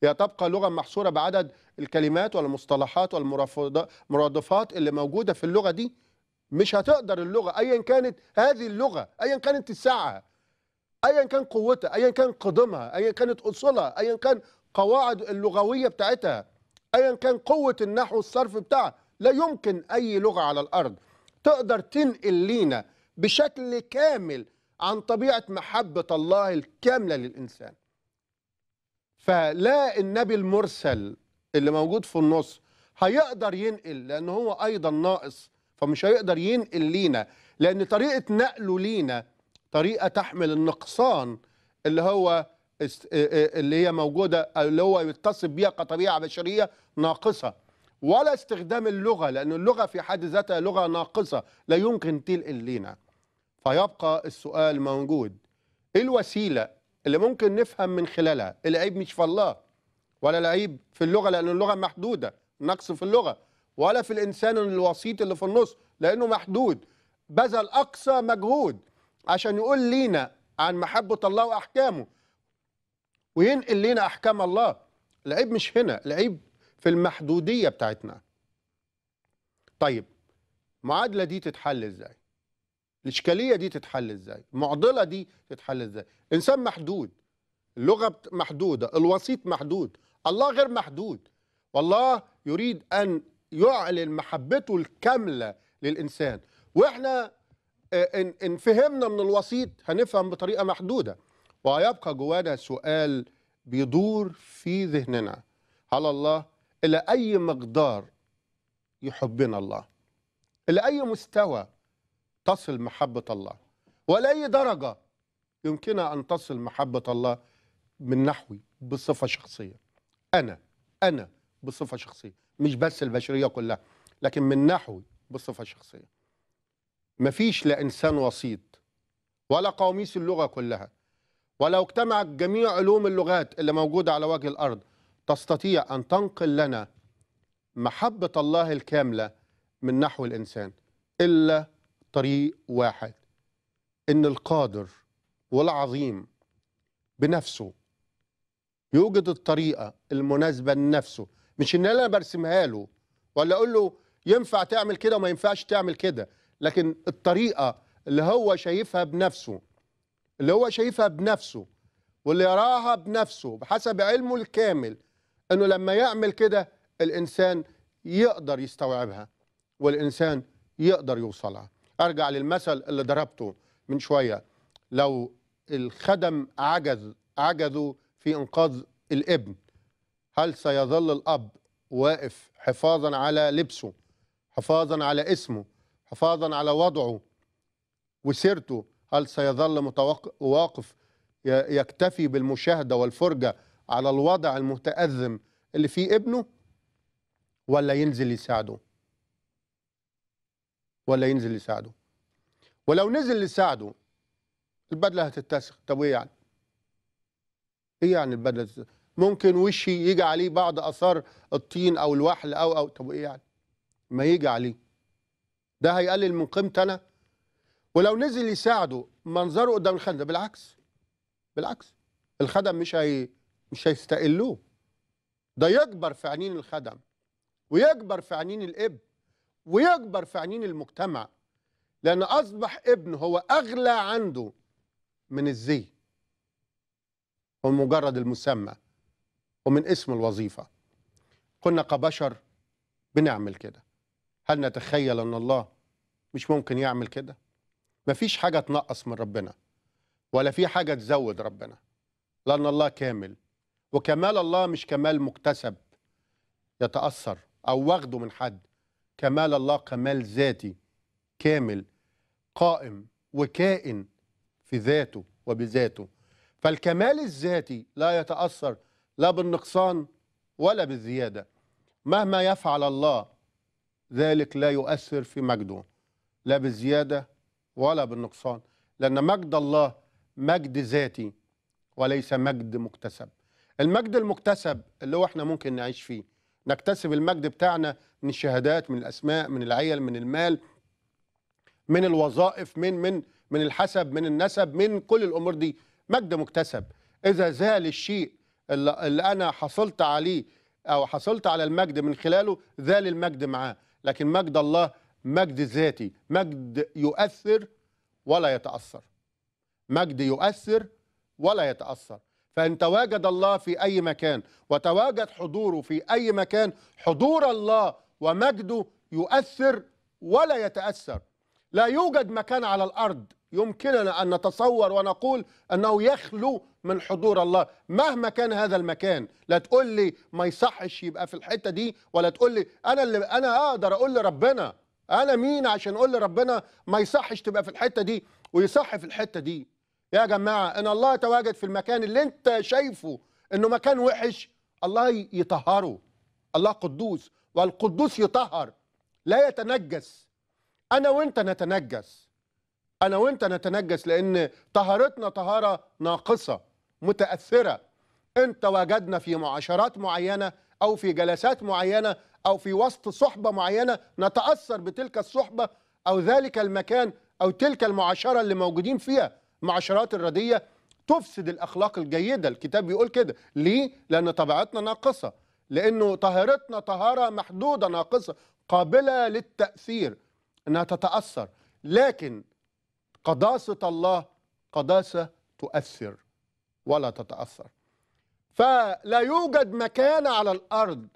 هي تبقى لغه محصوره بعدد الكلمات والمصطلحات والمرادفات اللي موجوده في اللغه دي مش هتقدر اللغه ايا كانت هذه اللغه ايا كانت الساعة ايا كان قوتها ايا كان قدمها ايا كانت اصولها ايا كان قواعد اللغويه بتاعتها ايا كان قوه النحو والصرف بتاعها لا يمكن اي لغه على الارض تقدر تنقل لينا بشكل كامل عن طبيعه محبه الله الكامله للانسان فلا النبي المرسل اللي موجود في النص هيقدر ينقل لان هو ايضا ناقص فمش هيقدر ينقل لينا لان طريقه نقله لينا طريقه تحمل النقصان اللي هو اللي هي موجوده اللي هو يتصف بيها كطبيعه بشريه ناقصه ولا استخدام اللغه لان اللغه في حد ذاتها لغه ناقصه لا يمكن تنقل لينا فيبقى السؤال موجود ايه الوسيله اللي ممكن نفهم من خلالها العيب مش في الله ولا العيب في اللغه لان اللغه محدوده نقص في اللغه ولا في الانسان الوسيط اللي في النص لانه محدود بذل اقصى مجهود عشان يقول لينا عن محبه الله واحكامه وينقل لينا احكام الله العيب مش هنا العيب في المحدوديه بتاعتنا طيب المعادله دي تتحل ازاي الاشكاليه دي تتحل ازاي المعضله دي تتحل ازاي انسان محدود اللغه محدوده الوسيط محدود الله غير محدود والله يريد ان يعلن محبته الكامله للانسان واحنا آه، ان فهمنا من الوسيط هنفهم بطريقه محدوده ويبقى جوانا سؤال بيدور في ذهننا هل الله الى اي مقدار يحبنا الله الى اي مستوى تصل محبة الله ولأي درجة يمكنها أن تصل محبة الله من نحوي بصفة شخصية أنا أنا بصفة شخصية مش بس البشرية كلها لكن من نحوي بصفة شخصية مفيش لا إنسان وسيط ولا قوميس اللغة كلها ولو اجتمعت جميع علوم اللغات اللي موجودة على وجه الأرض تستطيع أن تنقل لنا محبة الله الكاملة من نحو الإنسان إلا طريق واحد ان القادر والعظيم بنفسه يوجد الطريقه المناسبه لنفسه مش ان انا برسمها له ولا اقول له ينفع تعمل كده وما ينفعش تعمل كده لكن الطريقه اللي هو شايفها بنفسه اللي هو شايفها بنفسه واللي يراها بنفسه بحسب علمه الكامل انه لما يعمل كده الانسان يقدر يستوعبها والانسان يقدر يوصلها ارجع للمثل اللي ضربته من شويه لو الخدم عجز عجزوا في انقاذ الابن هل سيظل الاب واقف حفاظا على لبسه حفاظا على اسمه حفاظا على وضعه وسيرته هل سيظل واقف يكتفي بالمشاهده والفرجه على الوضع المتأزم اللي فيه ابنه ولا ينزل يساعده ولا ينزل يساعده ولو نزل يساعده البدله هتتسخ طب ايه يعني ايه يعني البدله ممكن وشي يجي عليه بعض اثار الطين او الوحل او او طب ايه يعني ما يجي عليه ده هيقلل من قيمتي انا ولو نزل يساعده منظره قدام الخدم ده بالعكس بالعكس الخدم مش هي مش هيستقلوه ده يكبر في عينين الخدم ويكبر في عينين الاب ويكبر في عينين المجتمع لأن أصبح ابن هو أغلى عنده من الزي ومن مجرد المسمى ومن اسم الوظيفة كنا كبشر بنعمل كده هل نتخيل أن الله مش ممكن يعمل كده مفيش حاجة تنقص من ربنا ولا في حاجة تزود ربنا لأن الله كامل وكمال الله مش كمال مكتسب يتأثر أو واخده من حد كمال الله كمال ذاتي كامل قائم وكائن في ذاته وبذاته فالكمال الذاتي لا يتأثر لا بالنقصان ولا بالزيادة مهما يفعل الله ذلك لا يؤثر في مجده لا بالزيادة ولا بالنقصان لأن مجد الله مجد ذاتي وليس مجد مكتسب المجد المكتسب اللي هو احنا ممكن نعيش فيه نكتسب المجد بتاعنا من الشهادات من الاسماء من العيل من المال من الوظائف من من من الحسب من النسب من كل الامور دي مجد مكتسب اذا زال الشيء اللي, انا حصلت عليه او حصلت على المجد من خلاله زال المجد معاه لكن مجد الله مجد ذاتي مجد يؤثر ولا يتاثر مجد يؤثر ولا يتاثر فان تواجد الله في اي مكان وتواجد حضوره في اي مكان حضور الله ومجده يؤثر ولا يتاثر لا يوجد مكان على الارض يمكننا ان نتصور ونقول انه يخلو من حضور الله مهما كان هذا المكان لا تقول لي ما يصحش يبقى في الحته دي ولا تقول لي انا اللي انا اقدر اقول لربنا انا مين عشان اقول لربنا ما يصحش تبقى في الحته دي ويصح في الحته دي يا جماعه ان الله يتواجد في المكان اللي انت شايفه انه مكان وحش الله يطهره الله قدوس والقدوس يطهر لا يتنجس انا وانت نتنجس انا وانت نتنجس لان طهارتنا طهاره ناقصه متاثره ان تواجدنا في معاشرات معينه او في جلسات معينه او في وسط صحبه معينه نتاثر بتلك الصحبه او ذلك المكان او تلك المعاشره اللي موجودين فيها معاشرات الرديه تفسد الاخلاق الجيده الكتاب بيقول كده ليه لان طبيعتنا ناقصه لانه طهارتنا طهاره محدوده ناقصه قابله للتاثير انها تتاثر لكن قداسه الله قداسه تؤثر ولا تتاثر فلا يوجد مكان على الارض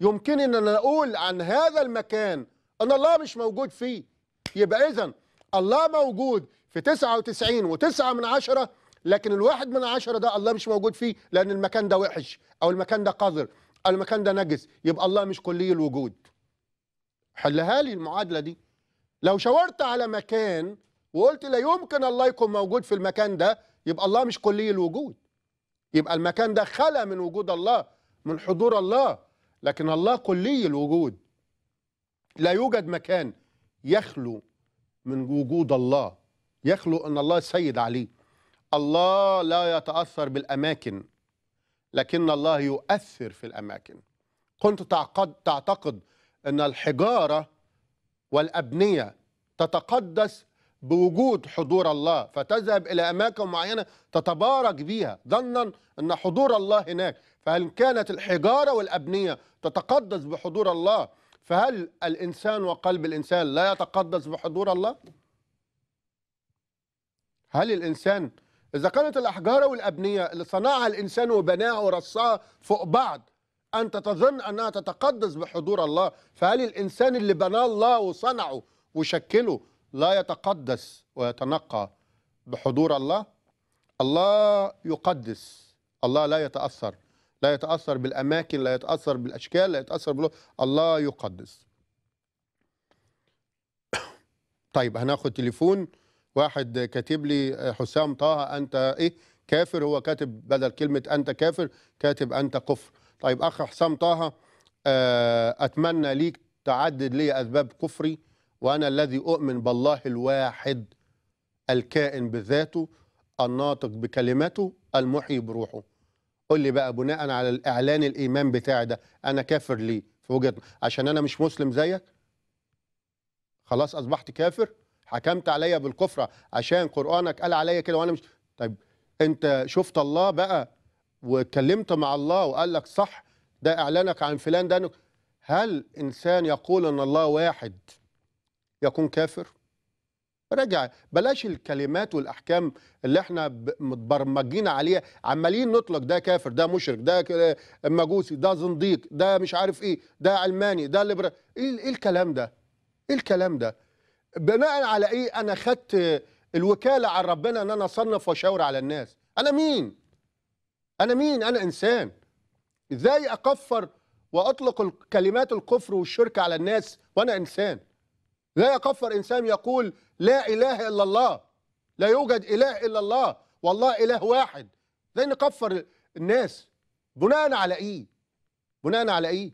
يمكن ان نقول عن هذا المكان ان الله مش موجود فيه يبقى اذا الله موجود في 99 و9 من عشرة لكن الواحد من عشرة ده الله مش موجود فيه لأن المكان ده وحش أو المكان ده قذر أو المكان ده نجس يبقى الله مش كلي الوجود حلها لي المعادلة دي لو شاورت على مكان وقلت لا يمكن الله يكون موجود في المكان ده يبقى الله مش كلي الوجود يبقى المكان ده خلى من وجود الله من حضور الله لكن الله كلي الوجود لا يوجد مكان يخلو من وجود الله يخلق أن الله سيد عليه الله لا يتأثر بالأماكن لكن الله يؤثر في الأماكن كنت تعقد تعتقد أن الحجارة والأبنية تتقدس بوجود حضور الله فتذهب إلى أماكن معينة تتبارك بها ظنا أن حضور الله هناك فهل كانت الحجارة والأبنية تتقدس بحضور الله فهل الإنسان وقلب الإنسان لا يتقدس بحضور الله؟ هل الإنسان إذا كانت الأحجار والأبنية اللي صنعها الإنسان وبناها ورصها فوق بعض أنت تظن أنها تتقدس بحضور الله فهل الإنسان اللي بناه الله وصنعه وشكله لا يتقدس ويتنقى بحضور الله الله يقدس الله لا يتأثر لا يتأثر بالأماكن لا يتأثر بالأشكال لا يتأثر بالله الله يقدس طيب هناخد تليفون واحد كاتب لي آه، حسام طه انت ايه كافر هو كاتب بدل كلمه انت كافر كاتب انت كفر طيب اخ حسام طه آه، اتمنى ليك تعدد لي اسباب كفري وانا الذي اؤمن بالله الواحد الكائن بذاته الناطق بكلمته المحيي بروحه قول لي بقى بناء على الاعلان الايمان بتاعي ده انا كافر ليه في وجهه عشان انا مش مسلم زيك خلاص اصبحت كافر حكمت عليا بالكفرة عشان قرآنك قال عليا كده وأنا مش طيب أنت شفت الله بقى واتكلمت مع الله وقال لك صح ده إعلانك عن فلان ده هل إنسان يقول أن الله واحد يكون كافر؟ رجع بلاش الكلمات والأحكام اللي احنا متبرمجين عليها عمالين نطلق ده كافر ده مشرك ده مجوسي ده زنديق ده مش عارف ايه ده علماني ده ليبرال إيه, ايه الكلام ده؟ ايه الكلام ده؟ بناء على ايه انا خدت الوكاله عن ربنا ان انا اصنف واشاور على الناس انا مين انا مين انا انسان ازاي اكفر واطلق كلمات الكفر والشرك على الناس وانا انسان لا يكفر انسان يقول لا اله الا الله لا يوجد اله الا الله والله اله واحد ازاي نكفر الناس بناء على ايه بناء على ايه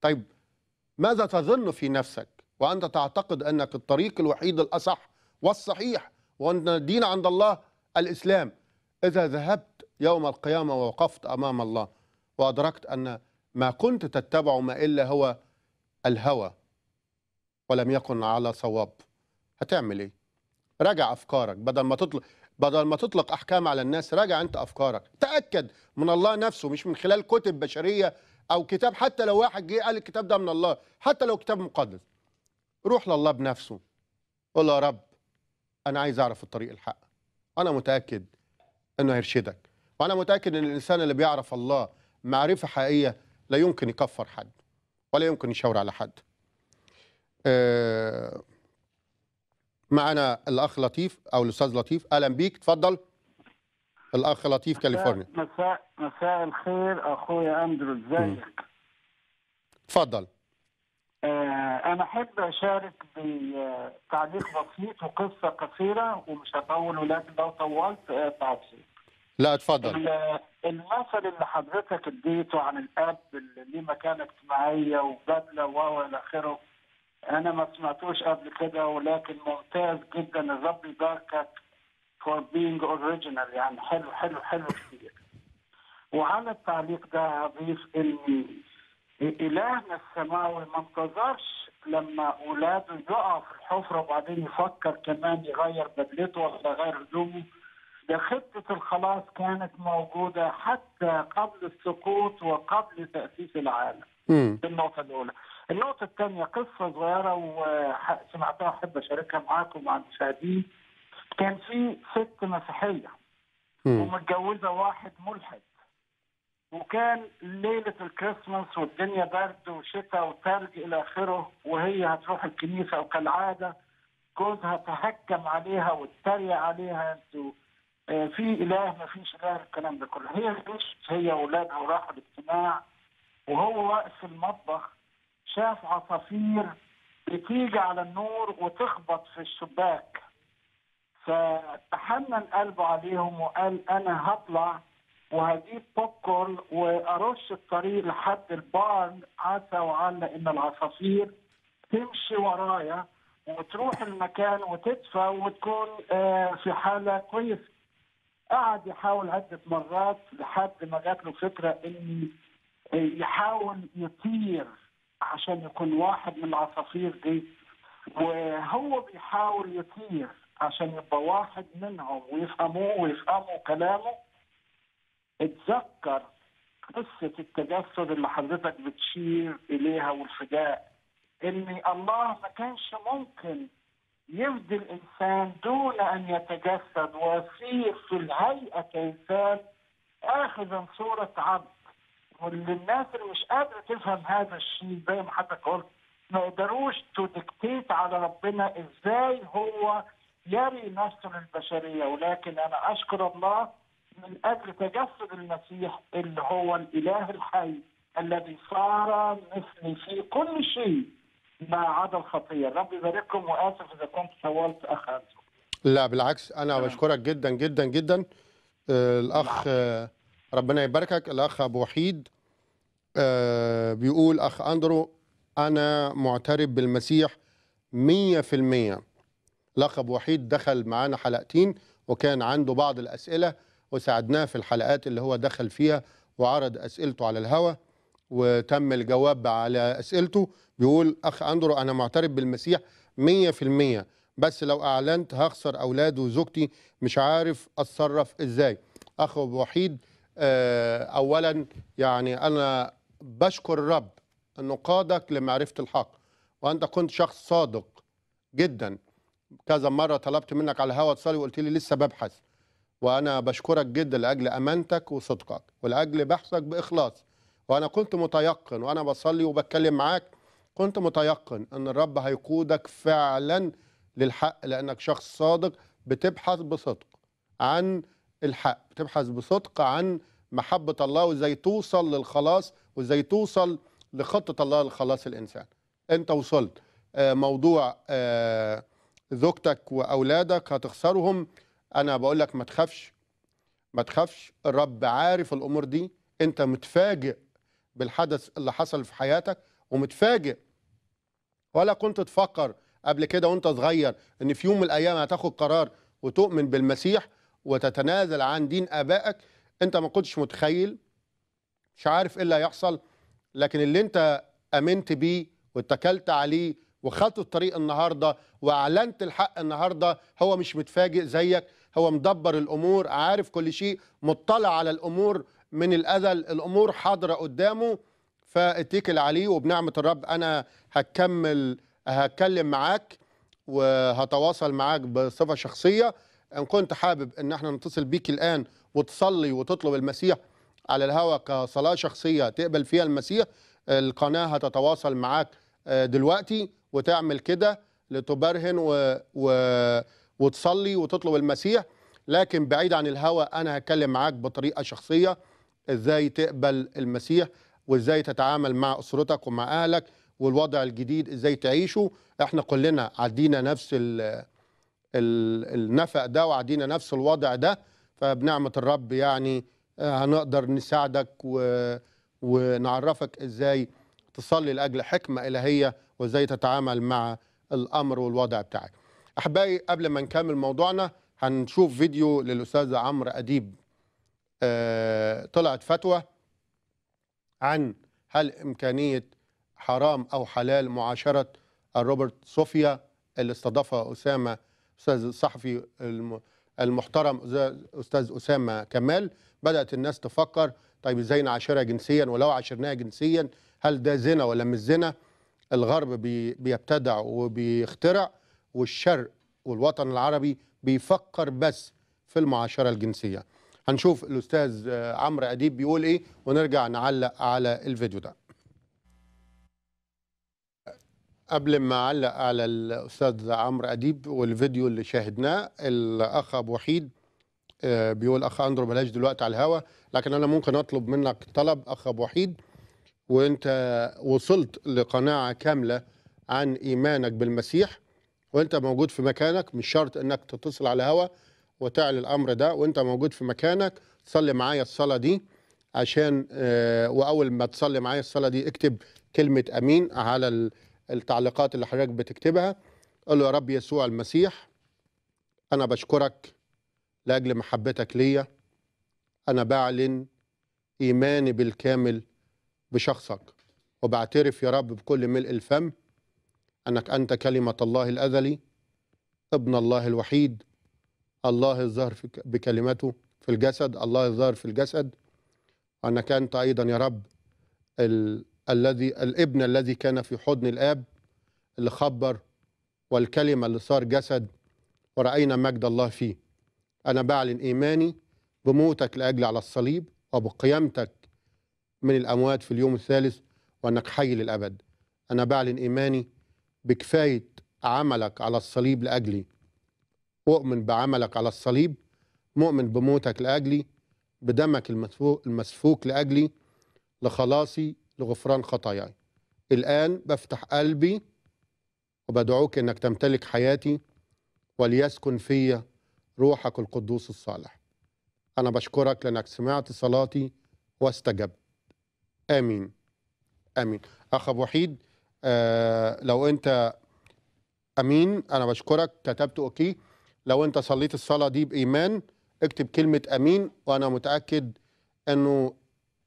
طيب ماذا تظن في نفسك وأنت تعتقد أنك الطريق الوحيد الأصح والصحيح وأن الدين عند الله الإسلام إذا ذهبت يوم القيامة ووقفت أمام الله وأدركت أن ما كنت تتبع ما إلا هو الهوى ولم يكن على صواب هتعمل إيه؟ راجع أفكارك بدل ما تطلق بدل ما تطلق أحكام على الناس راجع أنت أفكارك تأكد من الله نفسه مش من خلال كتب بشرية أو كتاب حتى لو واحد جه قال الكتاب ده من الله حتى لو كتاب مقدس روح لله بنفسه قول له يا رب انا عايز اعرف الطريق الحق انا متاكد انه هيرشدك وانا متاكد ان الانسان اللي بيعرف الله معرفه حقيقيه لا يمكن يكفر حد ولا يمكن يشاور على حد أه معنا الاخ لطيف او الاستاذ لطيف اهلا بيك اتفضل الاخ لطيف كاليفورنيا مساء مساء الخير اخويا اندرو ازيك اتفضل آه، أنا أحب أشارك بتعليق بسيط وقصة قصيرة ومش هطول ولكن لو طولت تعصي. آه، لا اتفضل. المثل اللي حضرتك اديته عن الأب اللي ليه مكانة اجتماعية وبدلة و إلى آخره أنا ما سمعتوش قبل كده ولكن ممتاز جدا الرب يباركك for being original يعني حلو حلو حلو كتير. وعلى التعليق ده هضيف إني إلهنا السماوي ما انتظرش لما اولاده يقع في الحفره وبعدين يفكر كمان يغير بدلته ولا يغير هدومه ده خطه الخلاص كانت موجوده حتى قبل السقوط وقبل تاسيس العالم. امم النقطه الاولى. النقطه الثانيه قصه صغيره وسمعتها احب اشاركها معاكم ومع المشاهدين. كان في ست مسيحيه ومتجوزه واحد ملحد. وكان ليله الكريسماس والدنيا برد وشتاء وثلج الى اخره وهي هتروح الكنيسه وكالعاده جوزها تهكم عليها واتريق عليها انتوا آه، في اله ما فيش اله الكلام ده كله هي مش هي واولادها وراحوا الاجتماع وهو واقف في المطبخ شاف عصافير بتيجي على النور وتخبط في الشباك فتحنن قلبه عليهم وقال انا هطلع وهجيب بوب كورن وارش الطريق لحد البارن عسى وعلى ان العصافير تمشي ورايا وتروح المكان وتدفى وتكون آه، في حاله كويسه. قعد يحاول عده مرات لحد ما جات له فكره ان آه، يحاول يطير عشان يكون واحد من العصافير دي وهو بيحاول يطير عشان يبقى واحد منهم ويفهموه ويفهموا كلامه اتذكر قصة التجسد اللي حضرتك بتشير إليها والفداء إن الله ما كانش ممكن يفدي الإنسان دون أن يتجسد ويصير في الهيئة كإنسان آخذا صورة عبد وللناس اللي مش قادرة تفهم هذا الشيء زي ما حضرتك قلت ما يقدروش تدكتيت على ربنا إزاي هو يري نفسه للبشرية ولكن أنا أشكر الله من اجل تجسد المسيح اللي هو الاله الحي الذي صار مثلي في كل شيء ما عدا الخطيه، رب يبارككم واسف اذا كنت طولت اخ لا بالعكس انا بشكرك جدا جدا جدا آه، الاخ نعم. آه، ربنا يباركك الاخ ابو وحيد آه، بيقول اخ اندرو انا معترف بالمسيح 100% الاخ ابو وحيد دخل معانا حلقتين وكان عنده بعض الاسئله وساعدناه في الحلقات اللي هو دخل فيها وعرض اسئلته على الهوا وتم الجواب على اسئلته بيقول اخ اندرو انا معترف بالمسيح 100% بس لو اعلنت هخسر اولادي وزوجتي مش عارف اتصرف ازاي اخ وحيد آه، اولا يعني انا بشكر الرب انه قادك لمعرفه الحق وانت كنت شخص صادق جدا كذا مره طلبت منك على الهوا تصلي وقلت لي لسه ببحث وأنا بشكرك جدا لأجل أمانتك وصدقك ولأجل بحثك بإخلاص وأنا كنت متيقن وأنا بصلي وبتكلم معاك كنت متيقن أن الرب هيقودك فعلا للحق لأنك شخص صادق بتبحث بصدق عن الحق بتبحث بصدق عن محبة الله وإزاي توصل للخلاص وإزاي توصل لخطة الله لخلاص الإنسان أنت وصلت آه، موضوع آه، زوجتك وأولادك هتخسرهم انا بقول لك ما تخافش ما تخافش الرب عارف الامور دي انت متفاجئ بالحدث اللي حصل في حياتك ومتفاجئ ولا كنت تفكر قبل كده وانت صغير ان في يوم من الايام هتاخد قرار وتؤمن بالمسيح وتتنازل عن دين ابائك انت ما كنتش متخيل مش عارف ايه اللي هيحصل لكن اللي انت امنت بيه واتكلت عليه وخدت الطريق النهارده واعلنت الحق النهارده هو مش متفاجئ زيك هو مدبر الامور عارف كل شيء مطلع على الامور من الازل الامور حاضره قدامه فاتكل عليه وبنعمه الرب انا هكمل هتكلم معاك وهتواصل معاك بصفه شخصيه ان كنت حابب ان احنا نتصل بيك الان وتصلي وتطلب المسيح على الهواء كصلاه شخصيه تقبل فيها المسيح القناه هتتواصل معاك آه، دلوقتي وتعمل كده لتبرهن و, و... وتصلي وتطلب المسيح لكن بعيد عن الهوى انا هتكلم معاك بطريقه شخصيه ازاي تقبل المسيح وازاي تتعامل مع اسرتك ومع اهلك والوضع الجديد ازاي تعيشه احنا كلنا عدينا نفس الـ الـ النفق ده وعدينا نفس الوضع ده فبنعمه الرب يعني آه، هنقدر نساعدك و ونعرفك ازاي تصلي لاجل حكمه الهيه وازاي تتعامل مع الامر والوضع بتاعك احبائي قبل ما نكمل موضوعنا هنشوف فيديو للاستاذه عمرو اديب آه، طلعت فتوى عن هل امكانيه حرام او حلال معاشره الروبرت صوفيا اللي استضافها اسامه استاذ الصحفي المحترم استاذ اسامه كمال بدات الناس تفكر طيب ازاي نعاشرها جنسيا ولو عاشرناها جنسيا هل ده زنا ولا مش زنا الغرب بيبتدع وبيخترع والشرق والوطن العربي بيفكر بس في المعاشره الجنسيه هنشوف الاستاذ آه، عمرو اديب بيقول ايه ونرجع نعلق على الفيديو ده قبل ما اعلق على الاستاذ عمرو اديب والفيديو اللي شاهدناه الاخ ابو وحيد آه، بيقول اخ اندرو بلاش دلوقتي على الهوا لكن انا ممكن اطلب منك طلب اخ ابو وحيد وانت وصلت لقناعه كامله عن ايمانك بالمسيح وانت موجود في مكانك مش شرط انك تتصل على هوا وتعلي الامر ده وانت موجود في مكانك صلي معايا الصلاه دي عشان آه، واول ما تصلي معايا الصلاه دي اكتب كلمه امين على التعليقات اللي حضرتك بتكتبها قول له يا رب يسوع المسيح انا بشكرك لاجل محبتك ليا انا بعلن ايماني بالكامل بشخصك وبعترف يا رب بكل ملء الفم أنك أنت كلمة الله الأزلي ابن الله الوحيد الله الظاهر بكلمته في الجسد الله الظاهر في الجسد أنك أنت أيضا يا رب ال الذي الابن الذي كان في حضن الآب اللي خبر والكلمة اللي صار جسد ورأينا مجد الله فيه أنا بعلن إيماني بموتك لأجل على الصليب وبقيامتك من الأموات في اليوم الثالث وأنك حي للأبد أنا بعلن إيماني بكفايه عملك على الصليب لاجلي اؤمن بعملك على الصليب مؤمن بموتك لاجلي بدمك المسفوك لاجلي لخلاصي لغفران خطاياي الان بفتح قلبي وبدعوك انك تمتلك حياتي وليسكن في روحك القدوس الصالح انا بشكرك لانك سمعت صلاتي واستجبت امين امين اخ ابو وحيد آه، لو انت امين انا بشكرك كتبت اوكي لو انت صليت الصلاه دي بايمان اكتب كلمه امين وانا متاكد انه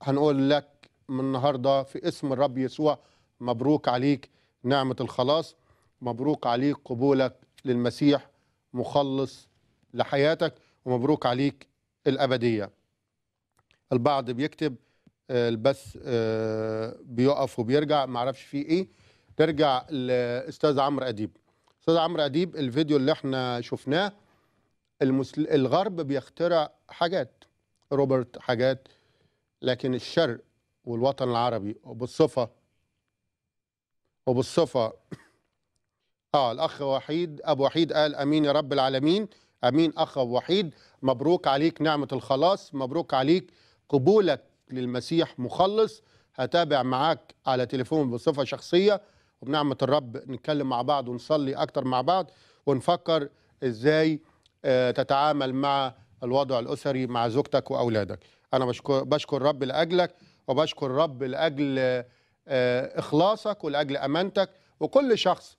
هنقول لك من النهارده في اسم الرب يسوع مبروك عليك نعمه الخلاص مبروك عليك قبولك للمسيح مخلص لحياتك ومبروك عليك الابديه البعض بيكتب آه، البث آه، بيقف وبيرجع معرفش فيه ايه نرجع لاستاذ عمرو اديب استاذ عمرو اديب الفيديو اللي احنا شفناه المسل... الغرب بيخترع حاجات روبرت حاجات لكن الشرق والوطن العربي وبالصفه وبالصفه اه الاخ وحيد ابو وحيد قال امين يا رب العالمين امين اخ ابو وحيد مبروك عليك نعمه الخلاص مبروك عليك قبولك للمسيح مخلص هتابع معاك على تليفون بصفه شخصيه وبنعمه الرب نتكلم مع بعض ونصلي اكتر مع بعض ونفكر ازاي آه، تتعامل مع الوضع الاسري مع زوجتك واولادك انا بشكر بشكر رب لاجلك وبشكر رب لاجل آه، اخلاصك ولاجل امانتك وكل شخص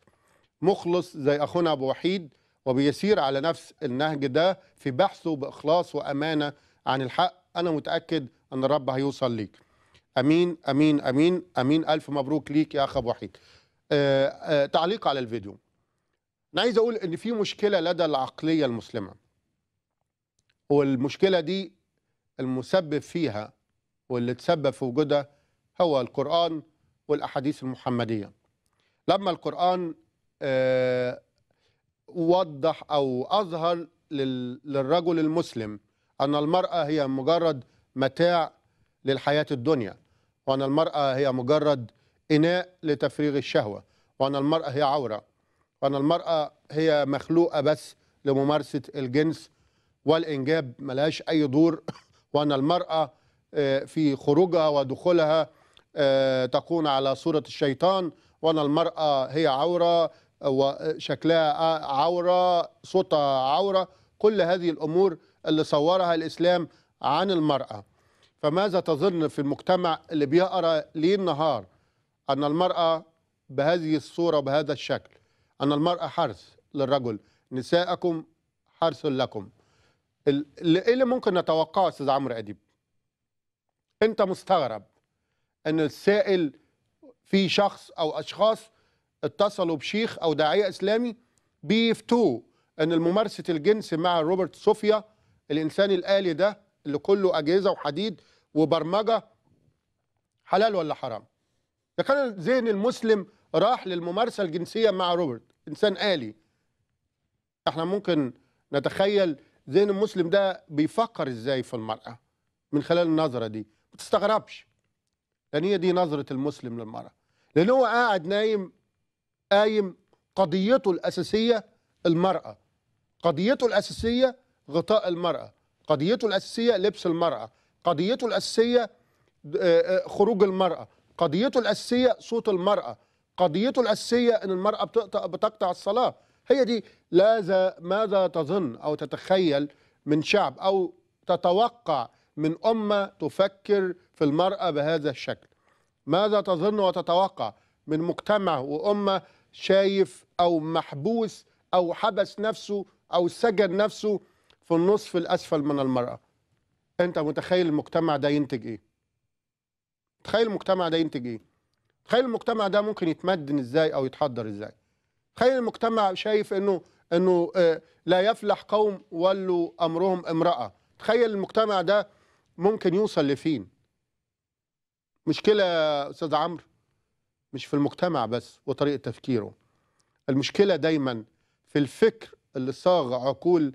مخلص زي اخونا ابو وحيد وبيسير على نفس النهج ده في بحثه باخلاص وامانه عن الحق انا متاكد ان الرب هيوصل ليك امين امين امين امين الف مبروك ليك يا اخ ابو وحيد آه، آه، تعليق على الفيديو انا عايز اقول ان في مشكله لدى العقليه المسلمه والمشكله دي المسبب فيها واللي تسبب في وجودها هو القران والاحاديث المحمديه لما القران آه، وضح او اظهر للرجل المسلم ان المراه هي مجرد متاع للحياه الدنيا وان المراه هي مجرد إناء لتفريغ الشهوة وأن المرأة هي عورة وأن المرأة هي مخلوقة بس لممارسة الجنس والإنجاب ملهاش أي دور وأن المرأة آه، في خروجها ودخولها آه، تكون على صورة الشيطان وأن المرأة هي عورة آه، وشكلها عورة صوتها عورة كل هذه الأمور اللي صورها الإسلام عن المرأة فماذا تظن في المجتمع اللي بيقرأ ليل نهار أن المرأة بهذه الصورة بهذا الشكل أن المرأة حرث للرجل نساءكم حرث لكم إيه اللي ممكن نتوقعه أستاذ عمرو أديب أنت مستغرب أن السائل في شخص أو أشخاص اتصلوا بشيخ أو داعية إسلامي بيفتوه أن الممارسة الجنس مع روبرت صوفيا الإنسان الآلي ده اللي كله أجهزة وحديد وبرمجة حلال ولا حرام تخيل ذهن المسلم راح للممارسه الجنسيه مع روبرت انسان آلي احنا ممكن نتخيل ذهن المسلم ده بيفكر ازاي في المرأة من خلال النظرة دي ما تستغربش لأن هي دي نظرة المسلم للمرأة لأن هو قاعد نايم قايم قضيته الأساسية المرأة قضيته الأساسية غطاء المرأة قضيته الأساسية لبس المرأة قضيته الأساسية آه، آه، خروج المرأة قضيته الأساسية صوت المرأة قضيته الأساسية أن المرأة بتقطع بتقطع الصلاة هي دي لاذا ماذا تظن أو تتخيل من شعب أو تتوقع من أمة تفكر في المرأة بهذا الشكل ماذا تظن وتتوقع من مجتمع وأمة شايف أو محبوس أو حبس نفسه أو سجن نفسه في النصف الأسفل من المرأة أنت متخيل المجتمع ده ينتج إيه تخيل المجتمع ده ينتج ايه تخيل المجتمع ده ممكن يتمدن ازاي او يتحضر ازاي تخيل المجتمع شايف انه انه آه، لا يفلح قوم ولوا امرهم امراه تخيل المجتمع ده ممكن يوصل لفين مشكله استاذ عمرو مش في المجتمع بس وطريقه تفكيره المشكله دايما في الفكر اللي صاغ عقول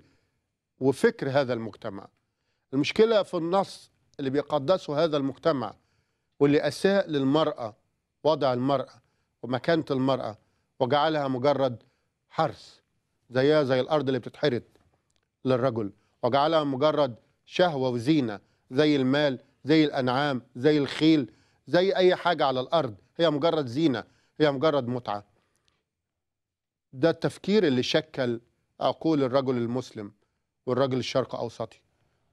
وفكر هذا المجتمع المشكله في النص اللي بيقدسه هذا المجتمع واللي أساء للمرأة وضع المرأة ومكانة المرأة وجعلها مجرد حرث زيها زي الأرض اللي بتتحرث للرجل وجعلها مجرد شهوة وزينة زي المال زي الأنعام زي الخيل زي أي حاجة على الأرض هي مجرد زينة هي مجرد متعة ده التفكير اللي شكل عقول الرجل المسلم والرجل الشرق أوسطي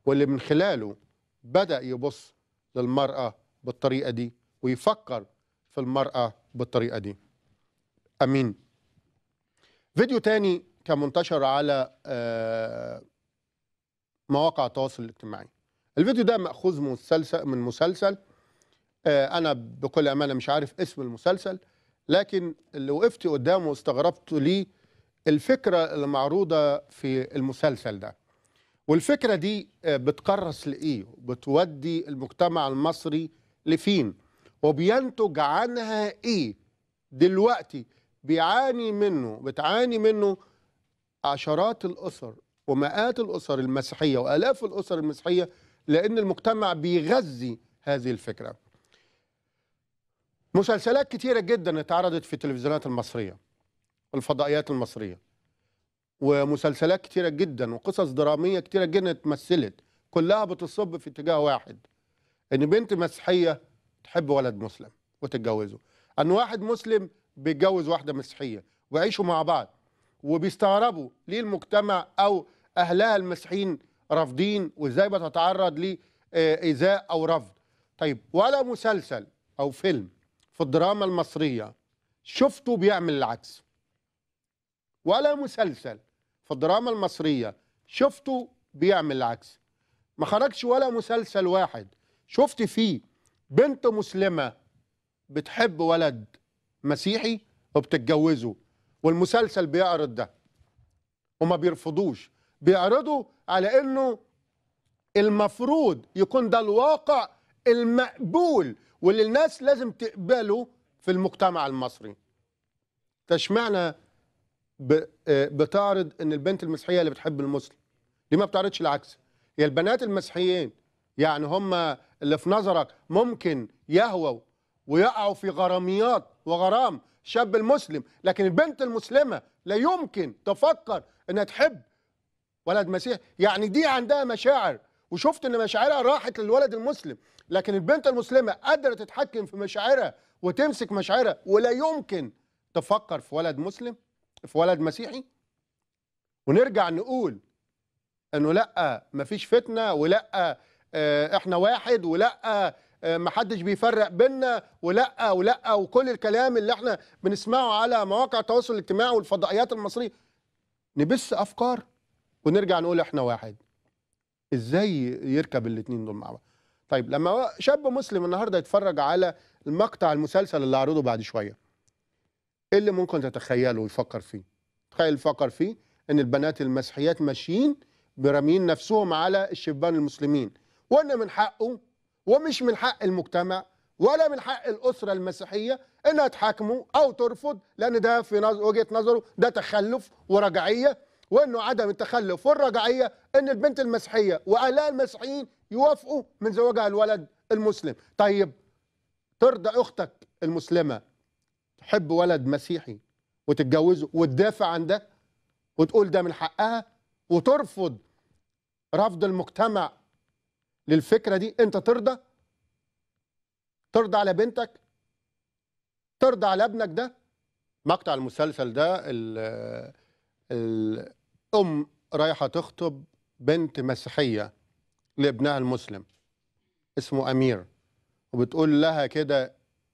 واللي من خلاله بدأ يبص للمرأة بالطريقه دي ويفكر في المراه بالطريقه دي امين فيديو تاني كان منتشر على آه، مواقع التواصل الاجتماعي الفيديو ده ماخوذ من مسلسل من مسلسل آه، انا بكل امانه مش عارف اسم المسلسل لكن اللي وقفت قدامه واستغربت ليه الفكره اللي معروضه في المسلسل ده والفكره دي آه، بتكرس لايه بتودي المجتمع المصري لفين وبينتج عنها ايه دلوقتي بيعاني منه بتعاني منه عشرات الاسر ومئات الاسر المسيحيه والاف الاسر المسيحيه لان المجتمع بيغذي هذه الفكره مسلسلات كتيره جدا اتعرضت في التلفزيونات المصريه الفضائيات المصريه ومسلسلات كتيره جدا وقصص دراميه كتيره جدا اتمثلت كلها بتصب في اتجاه واحد ان بنت مسيحيه تحب ولد مسلم وتتجوزه ان واحد مسلم بيتجوز واحده مسيحيه ويعيشوا مع بعض وبيستغربوا ليه المجتمع او اهلها المسيحيين رافضين وازاي بتتعرض لايذاء او رفض طيب ولا مسلسل او فيلم في الدراما المصريه شفته بيعمل العكس ولا مسلسل في الدراما المصريه شفته بيعمل العكس ما خرجش ولا مسلسل واحد شفت فيه بنت مسلمه بتحب ولد مسيحي وبتتجوزه والمسلسل بيعرض ده وما بيرفضوش بيعرضوا على انه المفروض يكون ده الواقع المقبول واللي الناس لازم تقبله في المجتمع المصري فاشمعنى آه، بتعرض ان البنت المسيحيه اللي بتحب المسلم دي ما بتعرضش العكس هي البنات المسيحيين يعني هم اللي في نظرك ممكن يهووا ويقعوا في غراميات وغرام شاب المسلم لكن البنت المسلمة لا يمكن تفكر انها تحب ولد مسيح يعني دي عندها مشاعر وشفت ان مشاعرها راحت للولد المسلم لكن البنت المسلمة قادرة تتحكم في مشاعرها وتمسك مشاعرها ولا يمكن تفكر في ولد مسلم في ولد مسيحي ونرجع نقول انه لا مفيش فتنة ولا آه، احنا واحد ولا آه، محدش بيفرق بينا ولا ولا وكل الكلام اللي احنا بنسمعه على مواقع التواصل الاجتماعي والفضائيات المصريه نبث افكار ونرجع نقول احنا واحد ازاي يركب الاثنين دول مع بعض طيب لما شاب مسلم النهارده يتفرج على المقطع المسلسل اللي هعرضه بعد شويه ايه اللي ممكن تتخيله ويفكر فيه تخيل يفكر فيه ان البنات المسيحيات ماشيين برمين نفسهم على الشبان المسلمين وان من حقه ومش من حق المجتمع ولا من حق الاسره المسيحيه انها تحاكمه او ترفض لان ده في وجهه نظره ده تخلف ورجعيه وانه عدم التخلف والرجعيه ان البنت المسيحيه واهلها المسيحيين يوافقوا من زواجها الولد المسلم طيب ترضى اختك المسلمه تحب ولد مسيحي وتتجوزه وتدافع عن ده وتقول ده من حقها وترفض رفض المجتمع للفكره دي انت ترضى ترضى على بنتك ترضى على ابنك ده مقطع المسلسل ده الام رايحه تخطب بنت مسيحيه لابنها المسلم اسمه امير وبتقول لها كده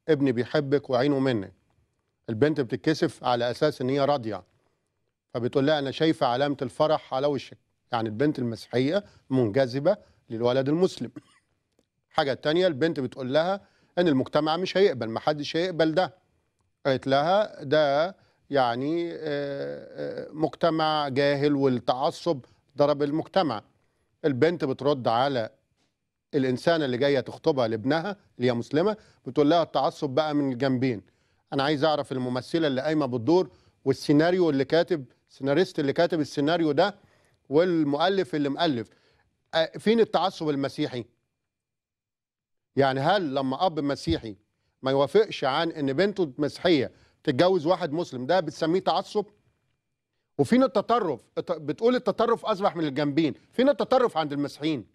ابني بيحبك وعينه منك البنت بتتكسف على اساس ان هي راضيه فبتقول لها انا شايفه علامه الفرح على وشك يعني البنت المسيحيه منجذبه للولد المسلم حاجة تانية البنت بتقول لها أن المجتمع مش هيقبل محدش هيقبل ده قالت لها ده يعني آه، آه، مجتمع جاهل والتعصب ضرب المجتمع البنت بترد على الإنسانة اللي جاية تخطبها لابنها اللي هي مسلمة بتقول لها التعصب بقى من الجنبين أنا عايز أعرف الممثلة اللي قايمة بالدور والسيناريو اللي كاتب السيناريست اللي كاتب السيناريو ده والمؤلف اللي مؤلف آه، فين التعصب المسيحي يعني هل لما اب مسيحي ما يوافقش عن ان بنته مسيحيه تتجوز واحد مسلم ده بتسميه تعصب وفين التطرف بتقول التطرف اصبح من الجنبين فين التطرف عند المسيحيين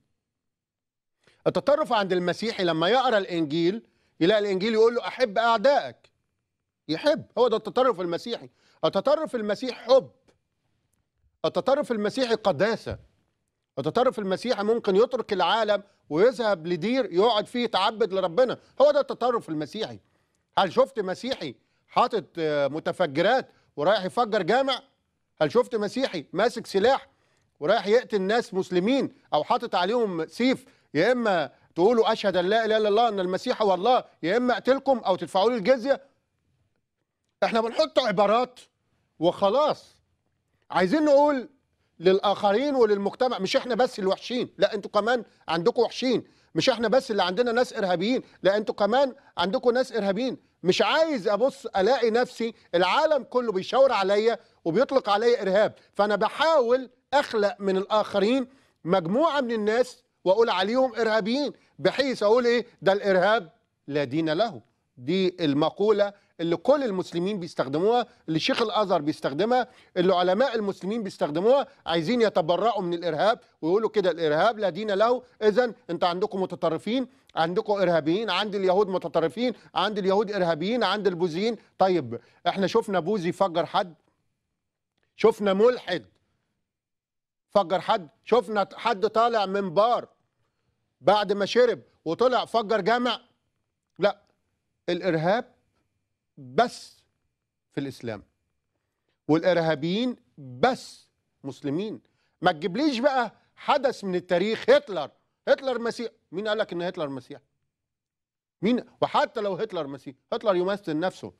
التطرف عند المسيحي لما يقرا الانجيل يلاقي الانجيل يقول له احب اعدائك يحب هو ده التطرف المسيحي التطرف المسيحي حب التطرف المسيحي قداسه التطرف المسيحي ممكن يترك العالم ويذهب لدير يقعد فيه يتعبد لربنا هو ده التطرف المسيحي هل شفت مسيحي حاطط آه، متفجرات ورايح يفجر جامع هل شفت مسيحي ماسك سلاح ورايح يقتل ناس مسلمين او حاطط عليهم سيف يا اما تقولوا اشهد ان لا اله الا الله ان المسيح هو الله يا اما اقتلكم او تدفعوا لي الجزيه احنا بنحط عبارات وخلاص عايزين نقول للاخرين وللمجتمع مش احنا بس اللي وحشين لا انتوا كمان عندكم وحشين مش احنا بس اللي عندنا ناس ارهابيين لا انتوا كمان عندكم ناس ارهابيين مش عايز ابص الاقي نفسي العالم كله بيشاور عليا وبيطلق عليا ارهاب فانا بحاول اخلق من الاخرين مجموعه من الناس واقول عليهم ارهابيين بحيث اقول ايه ده الارهاب لا دين له دي المقوله اللي كل المسلمين بيستخدموها اللي شيخ الازهر بيستخدمها اللي علماء المسلمين بيستخدموها عايزين يتبرعوا من الارهاب ويقولوا كده الارهاب لا دين له اذا انت عندكم متطرفين عندكم ارهابيين عند اليهود متطرفين عند اليهود ارهابيين عند البوذيين طيب احنا شفنا بوذي فجر حد شفنا ملحد فجر حد شفنا حد طالع من بار بعد ما شرب وطلع فجر جامع لا الارهاب بس في الإسلام والإرهابيين بس مسلمين ما تجيبليش بقى حدث من التاريخ هتلر هتلر مسيح مين قال لك ان هتلر مسيح مين وحتى لو هتلر مسيح هتلر يمثل نفسه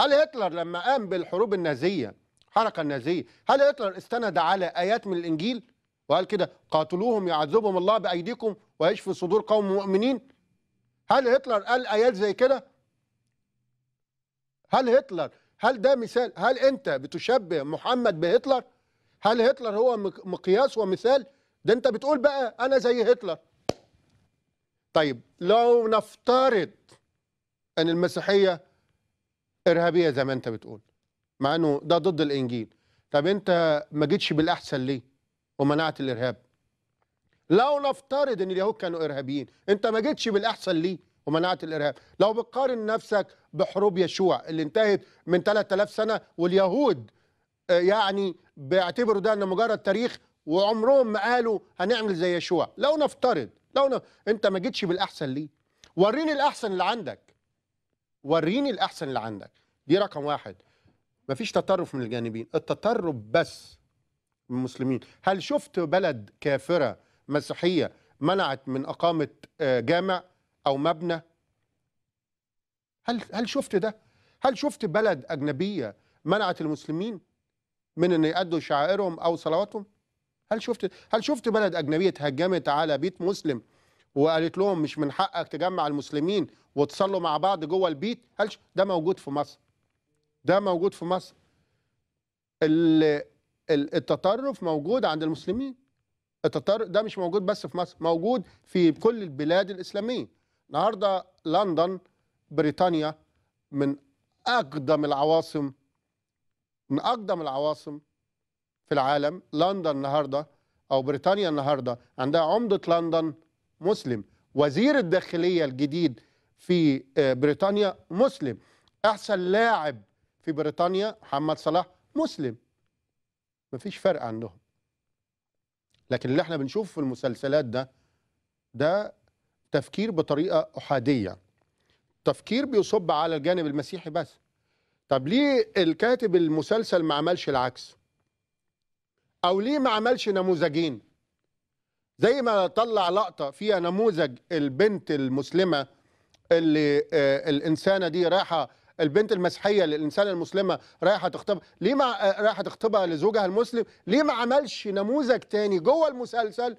هل هتلر لما قام بالحروب النازيه الحركه النازيه هل هتلر استند على ايات من الانجيل وقال كده قاتلوهم يعذبهم الله بايديكم ويشفي صدور قوم مؤمنين هل هتلر قال ايات زي كده هل هتلر هل ده مثال هل انت بتشبه محمد بهتلر هل هتلر هو مقياس ومثال ده انت بتقول بقى انا زي هتلر طيب لو نفترض ان المسيحيه ارهابيه زي ما انت بتقول مع انه ده ضد الانجيل طب انت ما جيتش بالاحسن ليه ومنعت الارهاب لو نفترض ان اليهود كانوا ارهابيين انت ما جيتش بالاحسن ليه ومناعه الارهاب لو بتقارن نفسك بحروب يشوع اللي انتهت من 3000 سنه واليهود آه، يعني بيعتبروا ده ان مجرد تاريخ وعمرهم ما قالوا هنعمل زي يشوع لو نفترض لو نفترض. انت ما جيتش بالاحسن ليه وريني الاحسن اللي عندك وريني الاحسن اللي عندك دي رقم واحد مفيش تطرف من الجانبين التطرف بس من المسلمين هل شفت بلد كافره مسيحيه منعت من اقامه آه، جامع او مبنى هل هل شفت ده هل شفت بلد اجنبيه منعت المسلمين من ان يأدوا شعائرهم او صلواتهم هل شفت هل شفت بلد اجنبيه تهجمت على بيت مسلم وقالت لهم مش من حقك تجمع المسلمين وتصلوا مع بعض جوه البيت هل ش... ده موجود في مصر ده موجود في مصر ال... التطرف موجود عند المسلمين التطرف ده مش موجود بس في مصر موجود في كل البلاد الإسلامية النهارده لندن بريطانيا من اقدم العواصم من اقدم العواصم في العالم لندن النهارده او بريطانيا النهارده عندها عمده لندن مسلم وزير الداخليه الجديد في آه، بريطانيا مسلم احسن لاعب في بريطانيا محمد صلاح مسلم مفيش فرق عندهم لكن اللي احنا بنشوفه في المسلسلات ده ده تفكير بطريقه احاديه تفكير بيصب على الجانب المسيحي بس طب ليه الكاتب المسلسل ما عملش العكس او ليه ما عملش نموذجين زي ما طلع لقطه فيها نموذج البنت المسلمه اللي آه الانسانه دي رايحه البنت المسيحيه للانسانه المسلمه رايحه تخطب ليه ما آه، رايحه تخطبها لزوجها المسلم ليه ما عملش نموذج تاني جوه المسلسل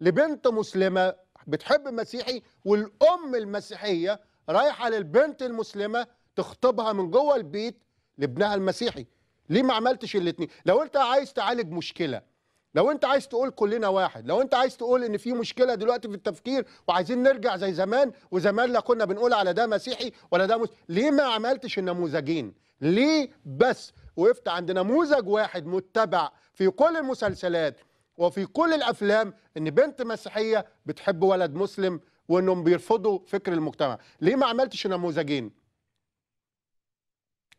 لبنت مسلمه بتحب مسيحي والام المسيحيه رايحه للبنت المسلمه تخطبها من جوه البيت لابنها المسيحي ليه ما عملتش الاثنين لو انت عايز تعالج مشكله لو انت عايز تقول كلنا واحد لو انت عايز تقول ان في مشكله دلوقتي في التفكير وعايزين نرجع زي زمان وزمان لا كنا بنقول على ده مسيحي ولا ده مس... ليه ما عملتش النموذجين ليه بس وقفت عند نموذج واحد متبع في كل المسلسلات وفي كل الافلام ان بنت مسيحيه بتحب ولد مسلم وانهم بيرفضوا فكر المجتمع ليه ما عملتش نموذجين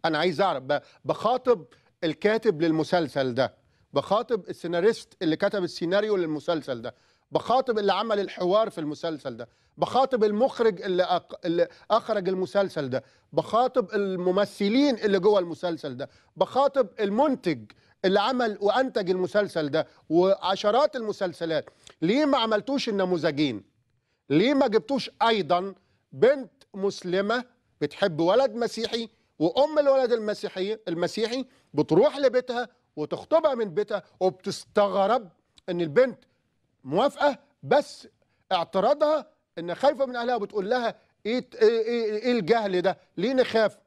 انا عايز اعرف بخاطب الكاتب للمسلسل ده بخاطب السيناريست اللي كتب السيناريو للمسلسل ده بخاطب اللي عمل الحوار في المسلسل ده بخاطب المخرج اللي, أق... اللي اخرج المسلسل ده بخاطب الممثلين اللي جوه المسلسل ده بخاطب المنتج اللي عمل وانتج المسلسل ده وعشرات المسلسلات ليه ما عملتوش النموذجين ليه ما جبتوش ايضا بنت مسلمه بتحب ولد مسيحي وام الولد المسيحي المسيحي بتروح لبيتها وتخطبها من بيتها وبتستغرب ان البنت موافقه بس اعتراضها ان خايفه من اهلها وبتقول لها ايه ايه, إيه الجهل ده ليه نخاف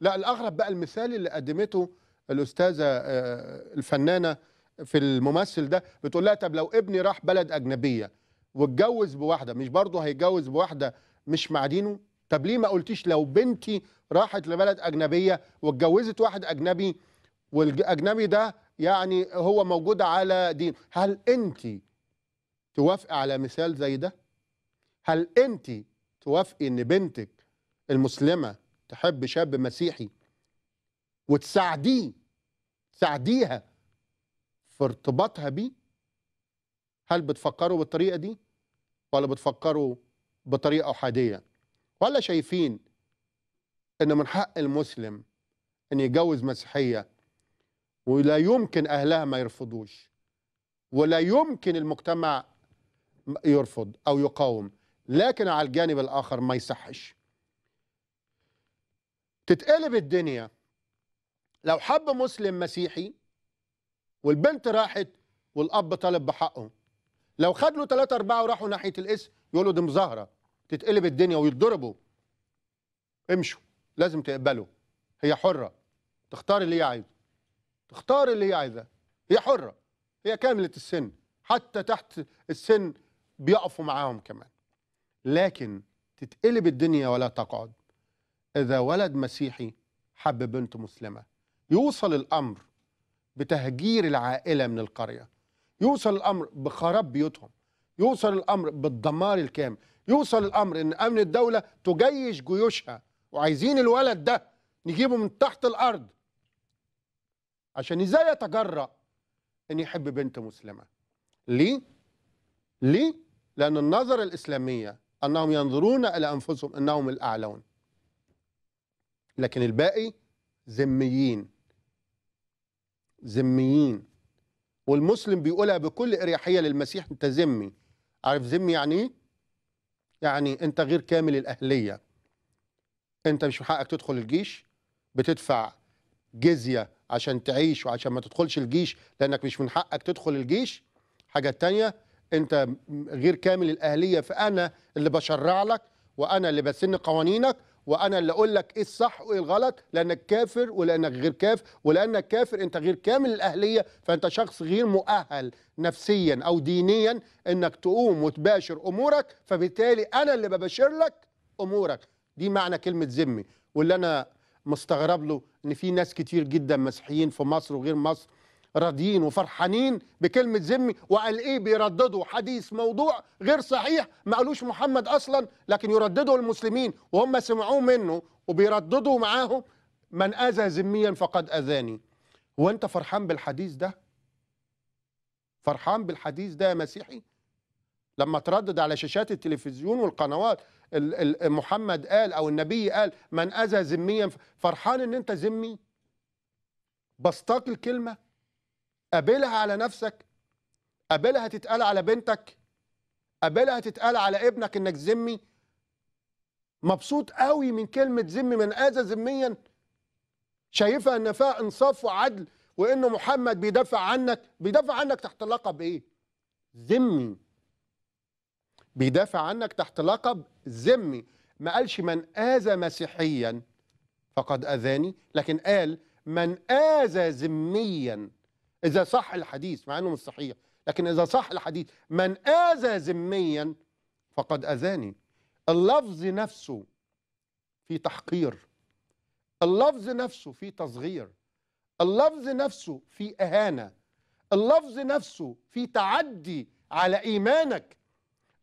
لا الاغرب بقى المثال اللي قدمته الاستاذه آه، الفنانه في الممثل ده بتقول لها طب لو ابني راح بلد اجنبيه واتجوز بواحده مش برضه هيتجوز بواحده مش مع دينه طب ليه ما قلتيش لو بنتي راحت لبلد اجنبيه واتجوزت واحد اجنبي والاجنبي ده يعني هو موجود على دين هل انت توافقي على مثال زي ده هل انت توافقي ان بنتك المسلمه تحب شاب مسيحي وتساعديه تساعديها في ارتباطها بيه هل بتفكروا بالطريقه دي ولا بتفكروا بطريقه احاديه ولا شايفين ان من حق المسلم ان يتجوز مسيحيه ولا يمكن اهلها ما يرفضوش ولا يمكن المجتمع يرفض او يقاوم لكن على الجانب الاخر ما يصحش تتقلب الدنيا لو حب مسلم مسيحي والبنت راحت والاب طالب بحقه لو خد له ثلاثة أربعة وراحوا ناحية الاسم يقولوا دي مظاهرة تتقلب الدنيا ويتضربوا امشوا لازم تقبلوا هي حرة تختار اللي هي عايزه تختار اللي هي عايزاه هي حرة هي كاملة السن حتى تحت السن بيقفوا معاهم كمان لكن تتقلب الدنيا ولا تقعد إذا ولد مسيحي حب بنت مسلمة يوصل الامر بتهجير العائله من القريه يوصل الامر بخراب بيوتهم يوصل الامر بالدمار الكامل يوصل الامر ان امن الدوله تجيش جيوشها وعايزين الولد ده نجيبه من تحت الارض عشان ازاي يتجرأ ان يحب بنت مسلمه ليه ليه لان النظره الاسلاميه انهم ينظرون الى انفسهم انهم الاعلون لكن الباقي ذميين ذميين والمسلم بيقولها بكل اريحيه للمسيح انت ذمي عارف ذمي يعني ايه يعني انت غير كامل الاهليه انت مش من حقك تدخل الجيش بتدفع جزيه عشان تعيش وعشان ما تدخلش الجيش لانك مش من حقك تدخل الجيش حاجه تانية انت غير كامل الاهليه فانا اللي بشرع لك وانا اللي بسن قوانينك وانا اللي اقول لك ايه الصح وايه الغلط لانك كافر ولانك غير كاف ولانك كافر انت غير كامل الاهليه فانت شخص غير مؤهل نفسيا او دينيا انك تقوم وتباشر امورك فبالتالي انا اللي بباشر لك امورك دي معنى كلمه ذمي واللي انا مستغرب له ان في ناس كتير جدا مسيحيين في مصر وغير مصر راضيين وفرحانين بكلمه ذمي وقال ايه بيرددوا حديث موضوع غير صحيح ما قالوش محمد اصلا لكن يرددوا المسلمين وهم سمعوه منه وبيرددوا معاهم من اذى ذميا فقد اذاني وانت فرحان بالحديث ده فرحان بالحديث ده يا مسيحي لما تردد على شاشات التلفزيون والقنوات محمد قال او النبي قال من اذى ذميا فرحان ان انت ذمي بسطاك الكلمه قابلها على نفسك قابلها تتقال على بنتك قابلها تتقال على ابنك انك ذمي مبسوط قوي من كلمه ذمي من اذى ذميا شايفها ان فيها انصاف وعدل وان محمد بيدافع عنك بيدافع عنك تحت لقب ايه ذمي بيدافع عنك تحت لقب ذمي ما قالش من اذى مسيحيا فقد اذاني لكن قال من اذى ذميا إذا صح الحديث مع أنه مش صحيح لكن إذا صح الحديث من آذى ذميا فقد أذاني اللفظ نفسه في تحقير اللفظ نفسه في تصغير اللفظ نفسه في إهانة اللفظ نفسه في تعدي على إيمانك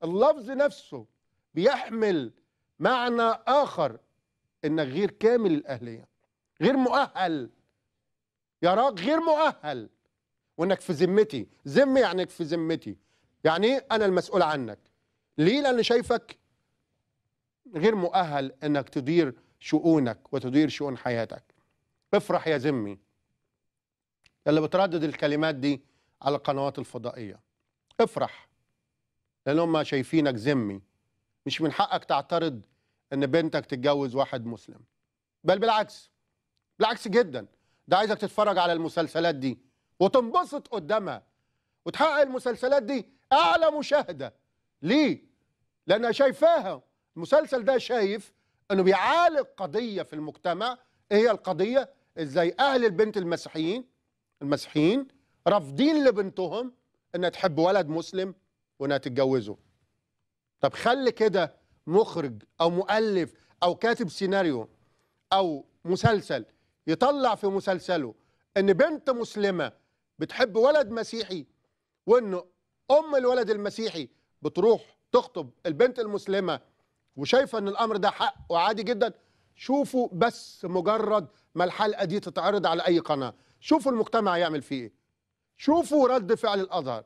اللفظ نفسه بيحمل معنى آخر إنك غير كامل الأهلية غير مؤهل يراك غير مؤهل وانك في ذمتي ذم يعني في ذمتي يعني ايه انا المسؤول عنك ليه لان شايفك غير مؤهل انك تدير شؤونك وتدير شؤون حياتك افرح يا ذمي اللي بتردد الكلمات دي على القنوات الفضائيه افرح لان هم شايفينك ذمي مش من حقك تعترض ان بنتك تتجوز واحد مسلم بل بالعكس بالعكس جدا ده عايزك تتفرج على المسلسلات دي وتنبسط قدامها وتحقق المسلسلات دي اعلى مشاهده ليه لانها شايفاها المسلسل ده شايف انه بيعالج قضيه في المجتمع ايه هي القضيه ازاي اهل البنت المسيحيين المسيحيين رافضين لبنتهم انها تحب ولد مسلم وانها تتجوزه طب خلي كده مخرج او مؤلف او كاتب سيناريو او مسلسل يطلع في مسلسله ان بنت مسلمه بتحب ولد مسيحي وان ام الولد المسيحي بتروح تخطب البنت المسلمه وشايفه ان الامر ده حق وعادي جدا شوفوا بس مجرد ما الحلقه دي تتعرض على اي قناه شوفوا المجتمع يعمل فيه ايه شوفوا رد فعل الازهر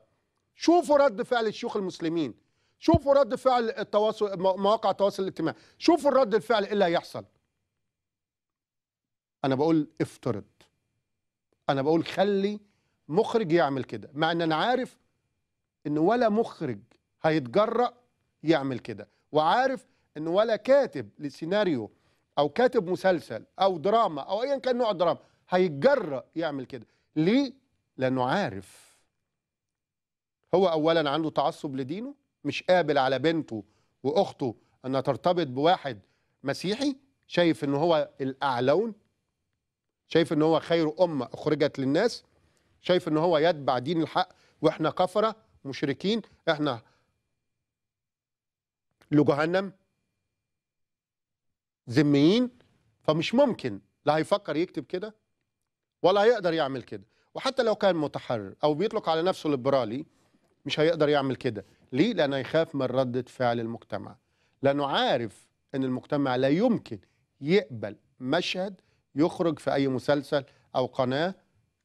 شوفوا رد فعل الشيوخ المسلمين شوفوا رد فعل التواصل مواقع التواصل الاجتماعي شوفوا الرد الفعل ايه اللي هيحصل انا بقول افترض انا بقول خلي مخرج يعمل كده مع ان انا عارف ان ولا مخرج هيتجرأ يعمل كده وعارف ان ولا كاتب لسيناريو او كاتب مسلسل او دراما او ايا كان نوع الدراما هيتجرأ يعمل كده ليه لانه عارف هو اولا عنده تعصب لدينه مش قابل على بنته واخته انها ترتبط بواحد مسيحي شايف ان هو الاعلون شايف ان هو خير امه اخرجت للناس شايف ان هو يتبع دين الحق واحنا كفره مشركين احنا لجهنم ذميين فمش ممكن لا هيفكر يكتب كده ولا هيقدر يعمل كده وحتى لو كان متحرر او بيطلق على نفسه ليبرالي مش هيقدر يعمل كده ليه لانه يخاف من ردة فعل المجتمع لانه عارف ان المجتمع لا يمكن يقبل مشهد يخرج في اي مسلسل او قناه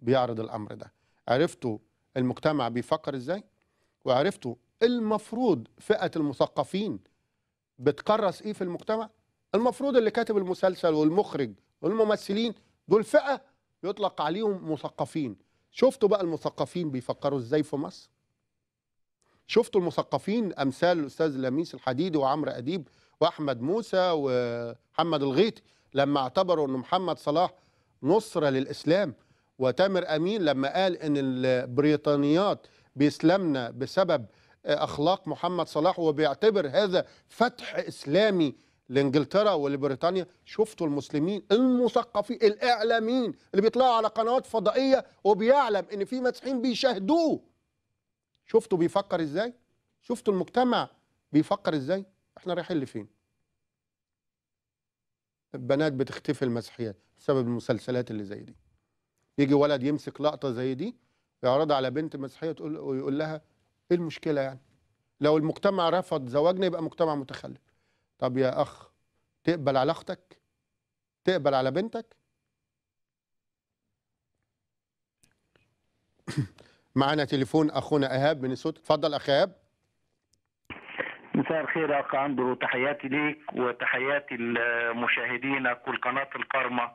بيعرض الامر ده عرفتوا المجتمع بيفكر ازاي وعرفتوا المفروض فئه المثقفين بتكرس ايه في المجتمع المفروض اللي كاتب المسلسل والمخرج والممثلين دول فئه يطلق عليهم مثقفين شفتوا بقى المثقفين بيفكروا ازاي في مصر شفتوا المثقفين امثال الاستاذ لميس الحديدي وعمرو اديب واحمد موسى ومحمد الغيطي لما اعتبروا ان محمد صلاح نصره للاسلام وتامر امين لما قال ان البريطانيات بيسلمنا بسبب اخلاق محمد صلاح وبيعتبر هذا فتح اسلامي لانجلترا ولبريطانيا شفتوا المسلمين المثقفين الاعلاميين اللي بيطلعوا على قنوات فضائيه وبيعلم ان في مسيحيين بيشاهدوه شفتوا بيفكر ازاي شفتوا المجتمع بيفكر ازاي احنا رايحين لفين البنات بتختفي المسيحيات بسبب المسلسلات اللي زي دي يجي ولد يمسك لقطه زي دي يعرضها على بنت مسيحيه تقول ويقول لها ايه المشكله يعني لو المجتمع رفض زواجنا يبقى مجتمع متخلف طب يا اخ تقبل على اختك تقبل على بنتك معانا تليفون اخونا ايهاب من الصوت اتفضل اخ ايهاب مساء الخير يا اخ عمرو تحياتي ليك وتحياتي لمشاهدينك والقناه الكرمه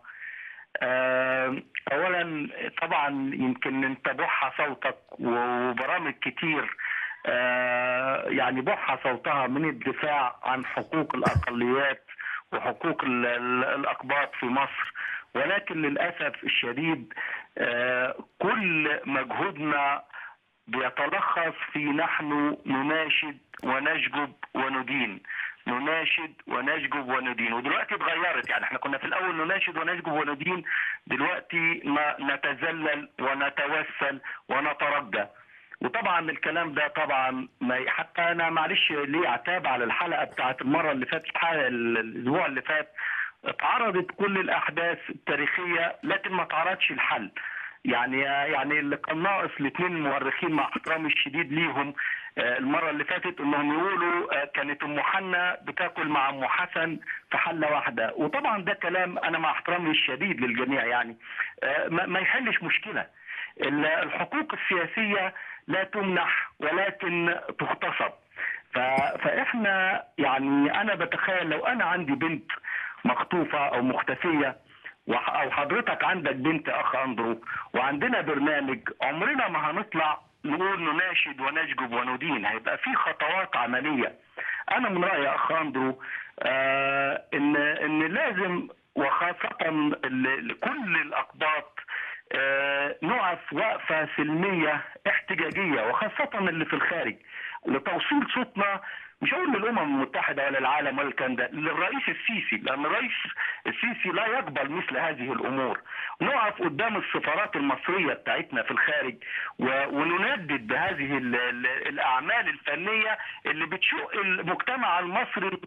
اولا طبعا يمكن انت بوحة صوتك وبرامج كتير آه، يعني بوحة صوتها من الدفاع عن حقوق الاقليات وحقوق الاقباط في مصر ولكن للاسف الشديد آه، كل مجهودنا بيتلخص في نحن نناشد ونشجب وندين نناشد ونشجب وندين ودلوقتي اتغيرت يعني احنا كنا في الاول نناشد ونشجب وندين دلوقتي نتذلل ونتوسل ونترجى وطبعا الكلام ده طبعا ما حتى انا معلش ليه عتاب على الحلقه بتاعت المره اللي فاتت الاسبوع اللي فات اتعرضت كل الاحداث التاريخيه لكن ما اتعرضش الحل يعني يعني اللي كان ناقص الاثنين المؤرخين مع احترامي الشديد ليهم آه، المره اللي فاتت انهم يقولوا آه، كانت ام حنا بتاكل مع ام حسن في حله واحده وطبعا ده كلام انا مع احترامي الشديد للجميع يعني آه، ما يحلش مشكله الحقوق السياسيه لا تمنح ولكن تغتصب فاحنا يعني انا بتخيل لو انا عندي بنت مخطوفه او مختفيه او حضرتك عندك بنت اخ اندرو وعندنا برنامج عمرنا ما هنطلع نقول نناشد ونشجب وندين هيبقى في خطوات عمليه انا من رايي اخ اندرو آه، ان ان لازم وخاصه لكل الاقباط آه، نقف وقفه سلميه احتجاجيه وخاصه اللي في الخارج لتوصيل صوتنا مش هقول للامم المتحده ولا العالم ولا الكلام ده للرئيس السيسي لان الرئيس السيسي لا يقبل مثل هذه الامور نقف قدام السفارات المصريه بتاعتنا في الخارج ونندد بهذه الاعمال الفنيه اللي بتشق المجتمع المصري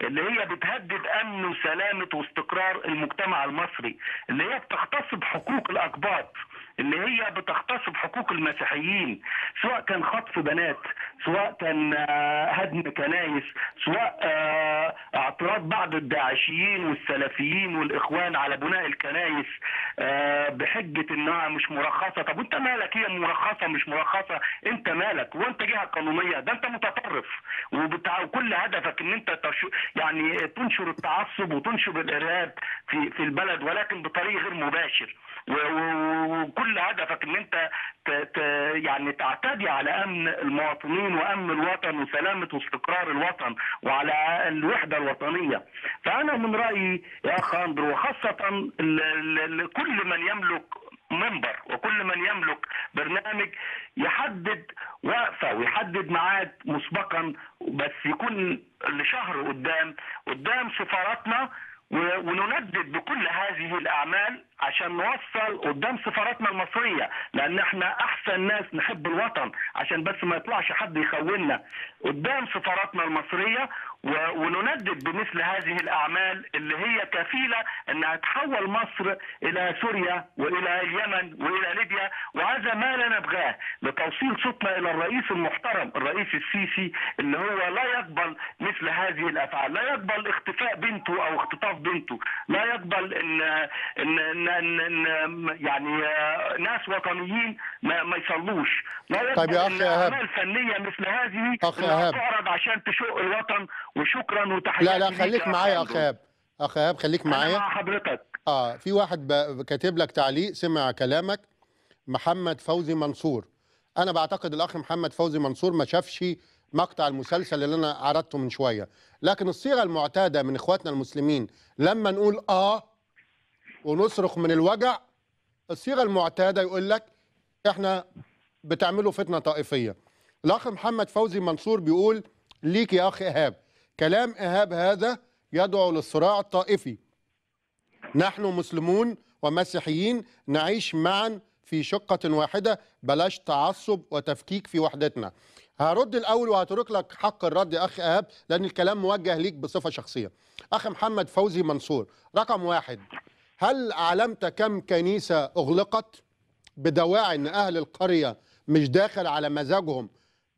اللي هي بتهدد امن وسلامه واستقرار المجتمع المصري اللي هي بتغتصب حقوق الاقباط اللي هي بتختص بحقوق المسيحيين سواء كان خطف بنات سواء كان آه، هدم كنائس سواء آه، اعتراض بعض الداعشيين والسلفيين والاخوان على بناء الكنائس آه، بحجه انها مش مرخصه طب وانت مالك هي مرخصه مش مرخصه انت مالك وانت جهه قانونيه ده انت متطرف وكل هدفك ان انت يعني تنشر التعصب وتنشر الارهاب في في البلد ولكن بطريق غير مباشر وكل هدفك ان انت يعني تعتدي على امن المواطنين وامن الوطن وسلامه واستقرار الوطن وعلى الوحده الوطنيه فانا من رايي يا اخ اندرو وخاصه كل من يملك منبر وكل من يملك برنامج يحدد وقفه ويحدد ميعاد مسبقا بس يكون لشهر قدام قدام سفاراتنا ونندد بكل هذه الاعمال عشان نوصل قدام سفاراتنا المصريه لان احنا احسن ناس نحب الوطن عشان بس ما يطلعش حد يخوننا قدام سفاراتنا المصريه ونندد بمثل هذه الاعمال اللي هي كفيله انها تحول مصر الى سوريا والى اليمن والى ليبيا وهذا ما لا نبغاه لتوصيل صوتنا الى الرئيس المحترم الرئيس السيسي اللي هو لا يقبل مثل هذه الافعال، لا يقبل اختفاء بنته او اختطاف بنته، لا يقبل ان ان ان, إن, إن يعني آه، ناس وطنيين ما, ما يصلوش، لا يقبل طيب يا اخي اعمال فنيه مثل هذه تعرض عشان تشق الوطن وشكرا وتحياتي لا لا خليك معايا اخ ايهاب اخ ايهاب خليك معايا مع حضرتك اه في واحد كاتب لك تعليق سمع كلامك محمد فوزي منصور انا بعتقد الاخ محمد فوزي منصور ما شافش مقطع المسلسل اللي انا عرضته من شويه لكن الصيغه المعتاده من اخواتنا المسلمين لما نقول اه ونصرخ من الوجع الصيغه المعتاده يقول لك احنا بتعملوا فتنه طائفيه الاخ محمد فوزي منصور بيقول ليك يا اخ ايهاب كلام إيهاب هذا يدعو للصراع الطائفي نحن مسلمون ومسيحيين نعيش معا في شقة واحدة بلاش تعصب وتفكيك في وحدتنا هرد الأول وهترك لك حق الرد يا أخ إيهاب لأن الكلام موجه ليك بصفة شخصية أخ محمد فوزي منصور رقم واحد هل علمت كم كنيسة أغلقت بدواعي أن أهل القرية مش داخل على مزاجهم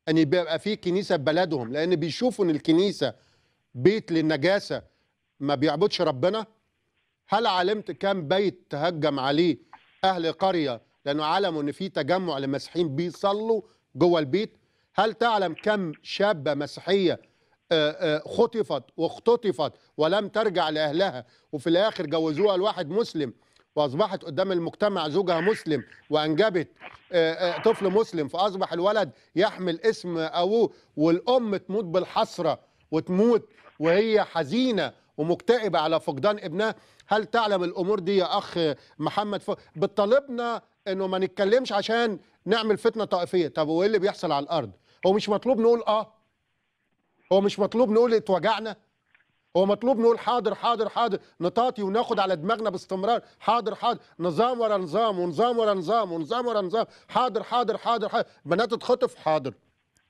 أن يبقى في كنيسة بلدهم لأن بيشوفوا أن الكنيسة بيت للنجاسه ما بيعبدش ربنا هل علمت كم بيت تهجم عليه اهل قريه لانه علموا ان في تجمع لمسيحيين بيصلوا جوه البيت هل تعلم كم شابه مسيحيه آه، آه، خطفت واختطفت ولم ترجع لاهلها وفي الاخر جوزوها لواحد مسلم واصبحت قدام المجتمع زوجها مسلم وانجبت آه، طفل مسلم فاصبح الولد يحمل اسم ابوه والام تموت بالحسره وتموت وهي حزينه ومكتئبه على فقدان ابنها هل تعلم الامور دي يا اخ محمد فوق بتطالبنا انه ما نتكلمش عشان نعمل فتنه طائفيه طب وايه اللي بيحصل على الارض هو مش مطلوب نقول اه هو مش مطلوب نقول اتوجعنا هو مطلوب نقول حاضر حاضر حاضر نطاطي وناخد على دماغنا باستمرار حاضر حاضر نظام ورا نظام ونظام ورا نظام ونظام ورا نظام حاضر حاضر حاضر, حاضر. بنات تتخطف حاضر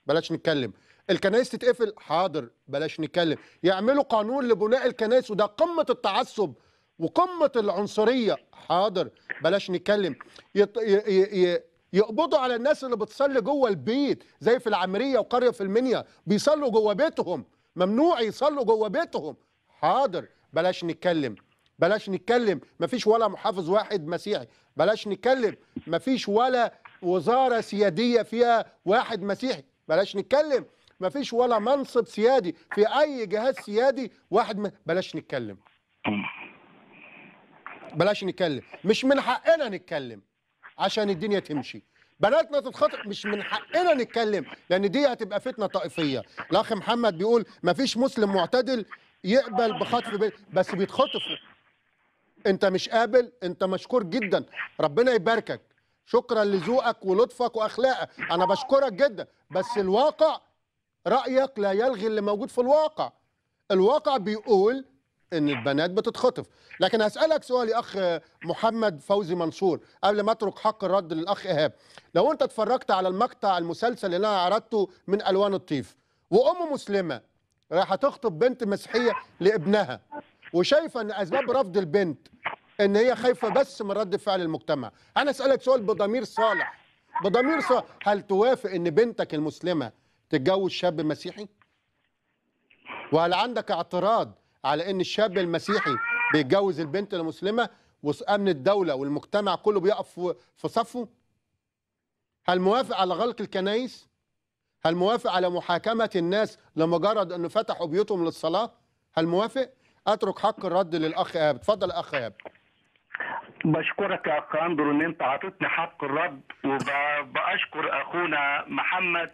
بلاش نتكلم الكنائس تتقفل حاضر بلاش نتكلم يعملوا قانون لبناء الكنائس وده قمه التعصب وقمه العنصريه حاضر بلاش نتكلم يط... ي... ي... ي... يقبضوا على الناس اللي بتصلي جوه البيت زي في العمريه وقريه في المنيا بيصلوا جوه بيتهم ممنوع يصلوا جوه بيتهم حاضر بلاش نتكلم بلاش نتكلم مفيش ولا محافظ واحد مسيحي بلاش نتكلم مفيش ولا وزاره سياديه فيها واحد مسيحي بلاش نتكلم ما فيش ولا منصب سيادي في اي جهاز سيادي واحد من... بلاش نتكلم بلاش نتكلم مش من حقنا نتكلم عشان الدنيا تمشي بناتنا تتخطف مش من حقنا نتكلم لان دي هتبقى فتنه طائفيه الاخ محمد بيقول ما فيش مسلم معتدل يقبل بخطف بي... بس بيتخطف انت مش قابل انت مشكور جدا ربنا يباركك شكرا لذوقك ولطفك واخلاقك انا بشكرك جدا بس الواقع رأيك لا يلغي اللي موجود في الواقع الواقع بيقول ان البنات بتتخطف لكن هسألك سؤال يا أخ محمد فوزي منصور قبل ما أترك حق الرد للأخ إيهاب لو أنت اتفرجت على المقطع المسلسل اللي أنا عرضته من ألوان الطيف وأم مسلمة رايحة تخطب بنت مسيحية لابنها وشايفة أن أسباب رفض البنت ان هي خايفه بس من رد فعل المجتمع انا اسالك سؤال بضمير صالح بضمير صالح هل توافق ان بنتك المسلمه تتجوز شاب مسيحي وهل عندك اعتراض على ان الشاب المسيحي بيتجوز البنت المسلمه وامن الدوله والمجتمع كله بيقف في صفه هل موافق على غلق الكنايس هل موافق على محاكمه الناس لمجرد انه فتحوا بيوتهم للصلاه هل موافق اترك حق الرد للاخ ايهاب اتفضل اخ ايهاب بشكرك يا اخ اندرو ان انت عطيتني حق الرد وبشكر اخونا محمد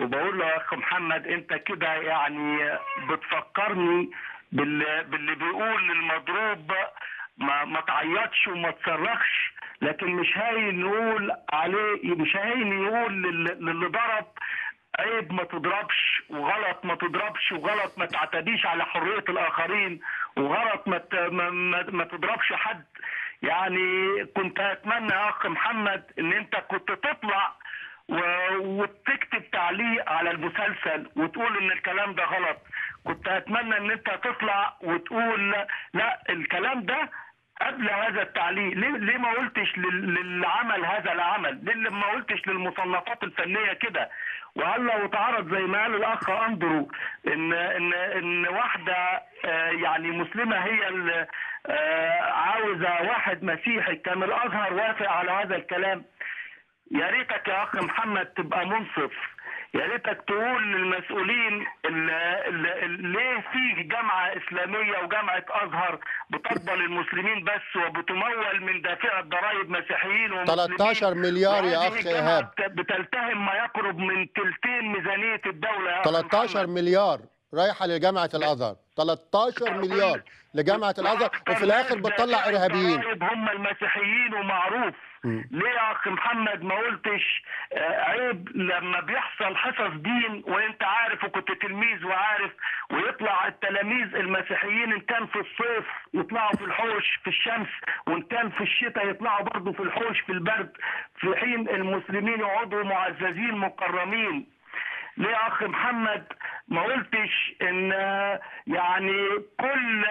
وبقول له يا اخ محمد انت كده يعني بتفكرني باللي, باللي بيقول المضروب ما, ما تعيطش وما تصرخش لكن مش هاين نقول عليه مش هاين يقول للي ضرب عيب ما تضربش وغلط ما تضربش وغلط ما تعتديش على حريه الاخرين وغلط ما ما, ما تضربش حد يعني كنت اتمنى اخ محمد ان انت كنت تطلع وتكتب تعليق على المسلسل وتقول ان الكلام ده غلط كنت اتمنى ان انت تطلع وتقول لا الكلام ده قبل هذا التعليق ليه, ليه ما قلتش للعمل هذا العمل ليه ما قلتش للمصنفات الفنيه كده وهل لو اتعرض زي ما قال الاخ اندرو ان ان ان واحده آه، يعني مسلمه هي اللي آه، عاوزه واحد مسيحي كان الازهر وافق على هذا الكلام يا ريتك يا اخ محمد تبقى منصف يا ريتك تقول للمسؤولين ليه في جامعه اسلاميه وجامعه ازهر بتقبل المسلمين بس وبتمول من دافع الضرائب مسيحيين ومسلمين 13 مليار يا اخ ايهاب بتلتهم ما يقرب من ثلثين ميزانيه الدوله يا 13 محمد. مليار رايحه لجامعه الازهر 13 مليار لجامعه الازهر وفي الاخر بتطلع ارهابيين هم المسيحيين ومعروف ليه يا اخ محمد ما قلتش آه، عيب لما بيحصل حصص دين وانت عارف وكنت تلميذ وعارف ويطلع التلاميذ المسيحيين ان كان في الصيف يطلعوا في الحوش في الشمس وان كان في الشتاء يطلعوا برضه في الحوش في البرد في حين المسلمين يقعدوا معززين مكرمين ليه يا اخ محمد ما قلتش ان آه، يعني كل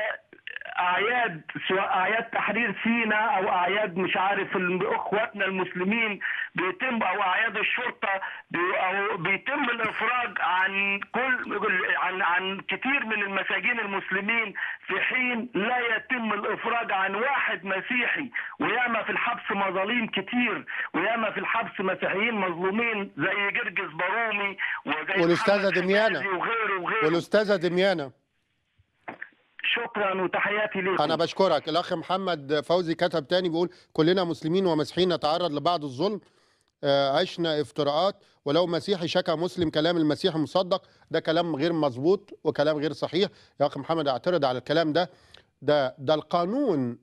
اعياد سواء اعياد تحرير سينا او اعياد مش عارف اخواتنا المسلمين بيتم او اعياد الشرطه بي او بيتم الافراج عن كل عن عن كتير من المساجين المسلمين في حين لا يتم الافراج عن واحد مسيحي وياما في الحبس مظالم كتير وياما في الحبس مسيحيين مظلومين زي جرجس بارومي وزي والاستاذه دميانه وغيره وغيره والاستاذه دميانه شكرا وتحياتي لكم انا بشكرك الاخ محمد فوزي كتب تاني بيقول كلنا مسلمين ومسيحيين نتعرض لبعض الظلم آه، عشنا افتراءات ولو مسيحي شكى مسلم كلام المسيح مصدق ده كلام غير مظبوط وكلام غير صحيح يا اخ محمد اعترض على الكلام ده ده ده القانون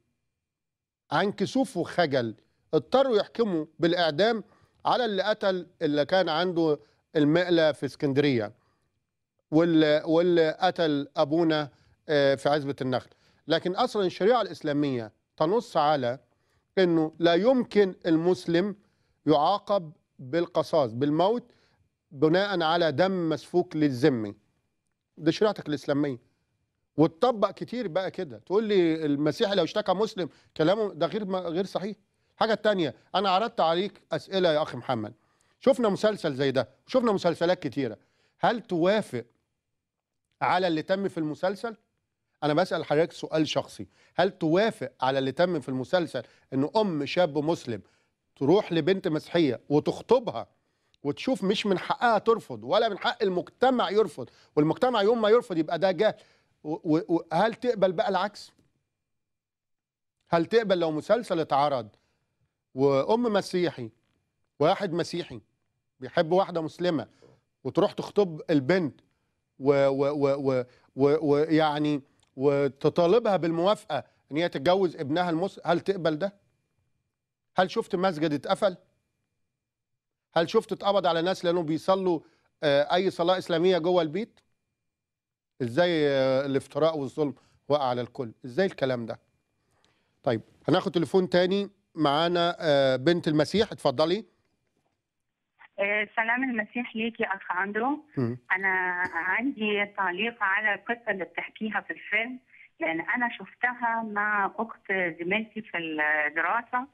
عن كسوف وخجل اضطروا يحكموا بالاعدام على اللي قتل اللي كان عنده المقله في اسكندريه واللي واللي قتل ابونا آه، في عزبة النخل لكن أصلا الشريعة الإسلامية تنص على أنه لا يمكن المسلم يعاقب بالقصاص بالموت بناء على دم مسفوك للذمي ده شريعتك الإسلامية وتطبق كتير بقى كده تقول لي المسيحي لو اشتكى مسلم كلامه ده غير غير صحيح الحاجة تانية أنا عرضت عليك أسئلة يا أخي محمد شفنا مسلسل زي ده شفنا مسلسلات كتيرة هل توافق على اللي تم في المسلسل انا بسال حضرتك سؤال شخصي هل توافق على اللي تم في المسلسل ان ام شاب مسلم تروح لبنت مسيحيه وتخطبها وتشوف مش من حقها ترفض ولا من حق المجتمع يرفض والمجتمع يوم ما يرفض يبقى ده جهل وهل تقبل بقى العكس هل تقبل لو مسلسل اتعرض وام مسيحي واحد مسيحي بيحب واحده مسلمه وتروح تخطب البنت ويعني و و و و, و يعني وتطالبها بالموافقه ان هي تتجوز ابنها المسلم هل تقبل ده؟ هل شفت مسجد اتقفل؟ هل شفت اتقبض على ناس لانهم بيصلوا آه، اي صلاه اسلاميه جوه البيت؟ ازاي آه، الافتراء والظلم وقع على الكل؟ ازاي الكلام ده؟ طيب هناخد تليفون تاني معانا آه، بنت المسيح اتفضلي آه، سلام المسيح ليك يا اخ عمرو انا عندي تعليق على القصه اللي بتحكيها في الفيلم لان انا شفتها مع اخت زميلتي في الدراسه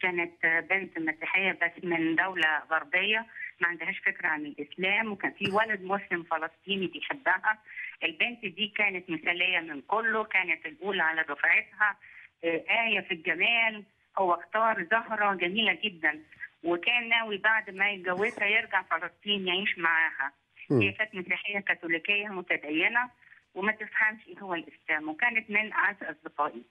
كانت بنت مسيحيه بس من دوله غربيه ما عندهاش فكره عن الاسلام وكان في ولد مسلم فلسطيني بيحبها البنت دي كانت مثاليه من كله كانت الاولى على دفعتها آه، ايه في الجمال هو اختار زهره جميله جدا وكان ناوي بعد ما يتجوزها يرجع فلسطين يعيش معاها هي كانت مسيحيه كاثوليكيه متدينه وما تفهمش ايه هو الاسلام وكانت من اعز اصدقائي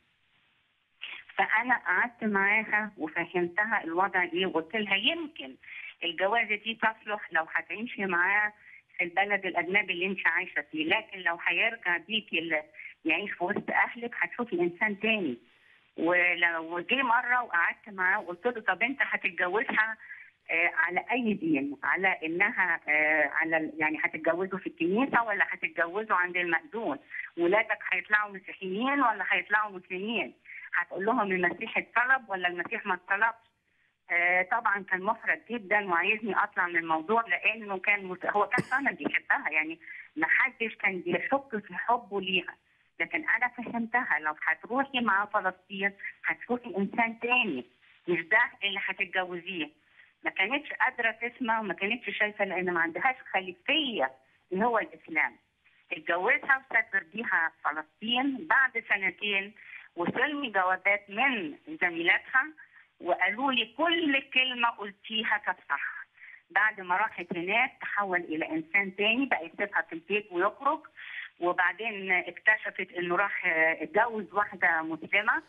فانا قعدت معاها وفهمتها الوضع ايه وقلت لها يمكن الجوازه دي تصلح لو هتعيشي معاه في البلد الاجنبي اللي انت عايشه فيه لكن لو هيرجع بيكي يعيش في وسط اهلك هتشوفي انسان تاني ولو جه مره وقعدت معاه وقلت له طب انت هتتجوزها آه، على اي دين على انها آه، على يعني هتتجوزوا في الكنيسه ولا هتتجوزوا عند المأذون ولادك هيطلعوا مسيحيين ولا هيطلعوا مسلمين هتقول لهم المسيح اتطلب ولا المسيح ما اتطلبش آه، طبعا كان محرج جدا وعايزني اطلع من الموضوع لانه كان هو كان فعلا بيحبها يعني ما حدش كان بيشك في حبه ليها لكن انا فهمتها لو هتروحي مع فلسطين هتروحي انسان تاني مش ده اللي هتتجوزيه ما كانتش قادره تسمع وما كانتش شايفه لان ما عندهاش خلفيه اللي هو الاسلام اتجوزها وسافر بيها فلسطين بعد سنتين وصلني جوابات من زميلاتها وقالوا لي كل كلمه قلتيها كانت صح بعد ما راحت هناك تحول الى انسان تاني بقى يسيبها في البيت ويخرج وبعدين اكتشفت انه راح اتجوز واحده مسلمه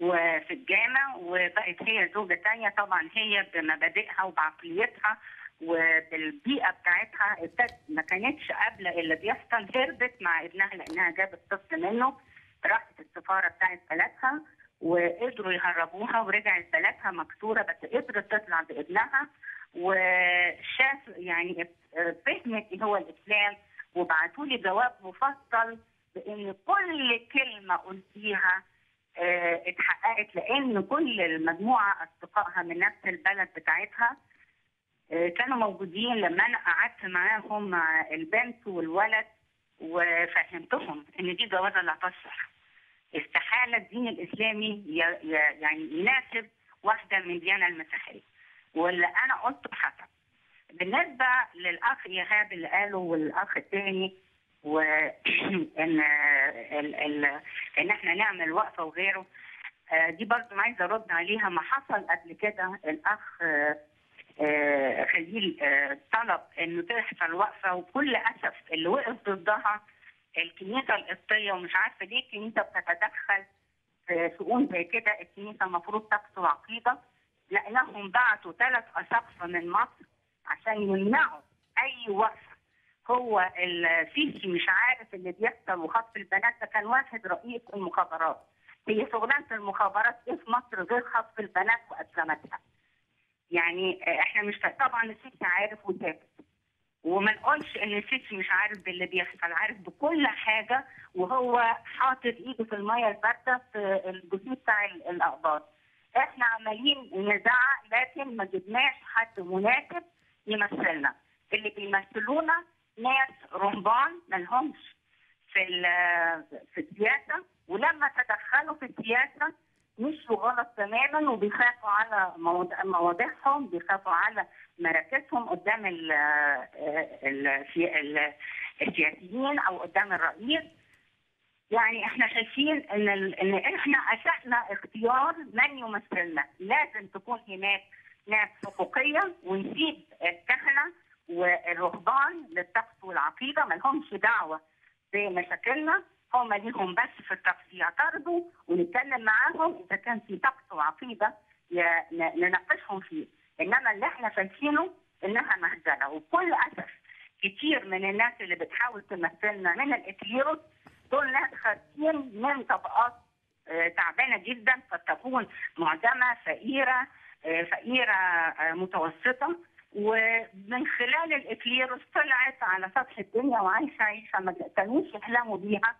وفي الجامع وبقت هي زوجه ثانيه طبعا هي بمبادئها وبعقليتها وبالبيئه بتاعتها ما كانتش قابله اللي بيحصل هربت مع ابنها لانها جابت طفل منه راحت السفاره بتاعت بلدها وقدروا يهربوها ورجعت بلدها مكسوره بس قدرت تطلع بابنها وشاف يعني فهمت إيه هو الاسلام وبعتوا لي جواب مفصل بان كل كلمه قلتيها آه، اتحققت لان كل المجموعه اصدقائها من نفس البلد بتاعتها آه، كانوا موجودين لما انا قعدت معاهم مع البنت والولد وفهمتهم ان دي جوازه لا تصح استحاله الدين الاسلامي يعني يناسب واحده من ديانه المسيحيه واللي انا قلته حصل بالنسبه للاخ ايهاب اللي قاله والاخ الثاني وان ال ال ان احنا نعمل وقفه وغيره آه، دي برضه عايزه ارد عليها ما حصل قبل كده الاخ آه، آه، خليل طلب انه تحصل وقفه وكل اسف اللي وقف ضدها الكنيسه القبطيه ومش عارفه ليه الكنيسه بتتدخل في شؤون زي كده الكنيسه المفروض تقسو عقيده لانهم بعتوا ثلاث اساقفه من مصر عشان يمنعوا اي وصف هو السيسي مش عارف اللي بيحصل وخطف البنات ده كان واحد رئيس المخابرات هي شغلانه المخابرات ايه في مصر غير خطف البنات وازمتها يعني آه، احنا مش طبعا السيسي عارف وثابت وما نقولش ان السيسي مش عارف باللي بيحصل عارف بكل حاجه وهو حاطط ايده في الميه البارده في الجثث بتاع الاقباط احنا عمالين نزعق لكن ما جبناش حد مناسب يمثلنا اللي بيمثلونا ناس رمضان مالهمش في في السياسه ولما تدخلوا في السياسه مشوا غلط تماما وبيخافوا على مواضيعهم بيخافوا على مراكزهم قدام السياسيين او قدام الرئيس يعني احنا شايفين ان ان احنا اسانا اختيار من يمثلنا لازم تكون هناك ناس حقوقيه ونسيب الكهنه والرهبان للطقس والعقيده ما لهمش دعوه بمشاكلنا هم ليهم بس في الطقس يعترضوا ونتكلم معاهم اذا كان في طقس وعقيده نناقشهم فيه انما اللي احنا شايفينه انها مهزله وبكل اسف كتير من الناس اللي بتحاول تمثلنا من الاثيوب دول ناس خارجين من طبقات آه، تعبانه جدا قد تكون معدمه فقيره آه، فقيره آه، متوسطه ومن خلال الاكليروس طلعت على سطح الدنيا وعايشه عيشه ما كانوش يحلموا بيها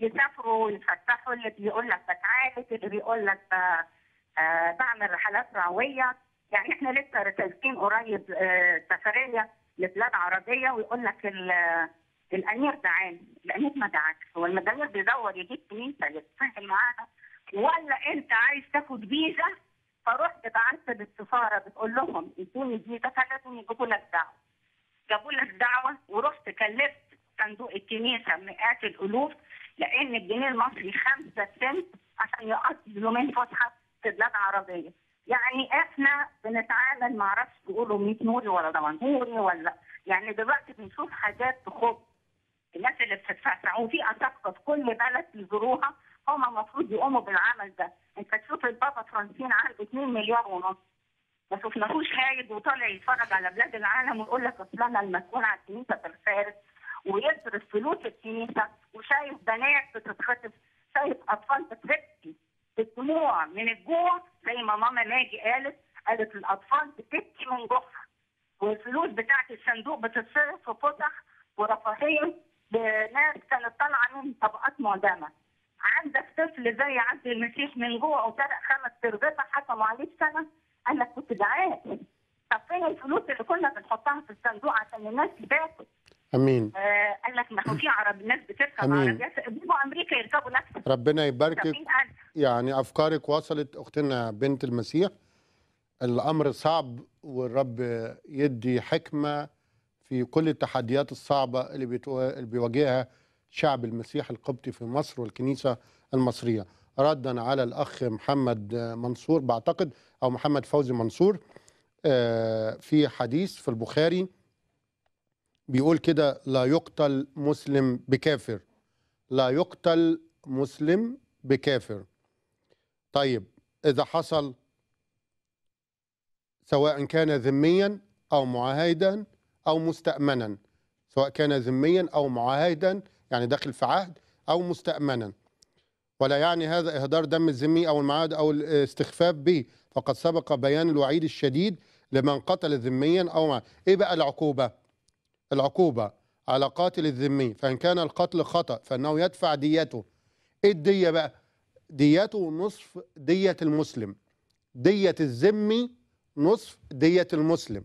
يسافروا ويفتحوا اللي بيقول لك بتعالج اللي بيقول لك آه، آه، بعمل رحلات رعويه يعني احنا لسه تاسكين قريب آه، سفريه لبلاد عربيه ويقول لك الامير دعان الامير ما دعاكش هو المدير بيدور يجيب كنيسه طيب، يتفاهم معاها ولا انت عايز تاخد فيزا فرحت بعت السفارة بتقول لهم ادوني دي ده فلازم يجيبوا لك دعوه جابوا لك دعوه ورحت كلفت صندوق الكنيسه مئات الالوف لان الجنيه المصري خمسة سنت عشان يقضي يومين فسحه في بلاد عربيه يعني احنا بنتعامل ما اعرفش بيقولوا 100 نوري ولا دمنهوري ولا يعني دلوقتي بنشوف حاجات تخب الناس اللي بتتفسح وفي اساقطه في كل بلد يزوروها هم المفروض يقوموا بالعمل ده انت تشوف البابا فرانسين عنده 2 مليار ونص ما شفناهوش هايد وطالع يتفرج على بلاد العالم ويقول لك اصل انا المسؤول عن الكنيسه بالفارس ويصرف فلوس الكنيسه وشايف بنات بتتخطف شايف اطفال بتبكي بالدموع من الجوع زي ما ماما ناجي قالت قالت الاطفال بتبكي من جوعها والفلوس بتاعت الصندوق بتتصرف في فسح ورفاهيه لناس كانت طالعه من طبقات معدمه عندك طفل زي عبد المسيح من جوه وسرق خمس تربطه حكموا عليه سنه قال لك كنت جعان طب فين الفلوس اللي كنا بنحطها في الصندوق عشان الناس تاكل امين آه قال لك ما هو في عرب الناس بتركب عربيات يجيبوا امريكا يركبوا نفسهم ربنا يباركك يعني افكارك وصلت اختنا بنت المسيح الامر صعب والرب يدي حكمه في كل التحديات الصعبه اللي, اللي بيواجهها شعب المسيح القبطي في مصر والكنيسة المصرية ردا على الأخ محمد منصور بعتقد أو محمد فوزي منصور آه، في حديث في البخاري بيقول كده لا يقتل مسلم بكافر لا يقتل مسلم بكافر طيب إذا حصل سواء كان ذميا أو معاهدا أو مستأمنا سواء كان ذميا أو معاهدا يعني داخل في عهد أو مستأمنا ولا يعني هذا إهدار دم الذمي أو المعاد أو الاستخفاف به فقد سبق بيان الوعيد الشديد لمن قتل ذميا أو معاد إيه بقى العقوبة العقوبة على قاتل الذمي فإن كان القتل خطأ فإنه يدفع ديته إيه الدية بقى ديته نصف دية المسلم دية الذمي نصف دية المسلم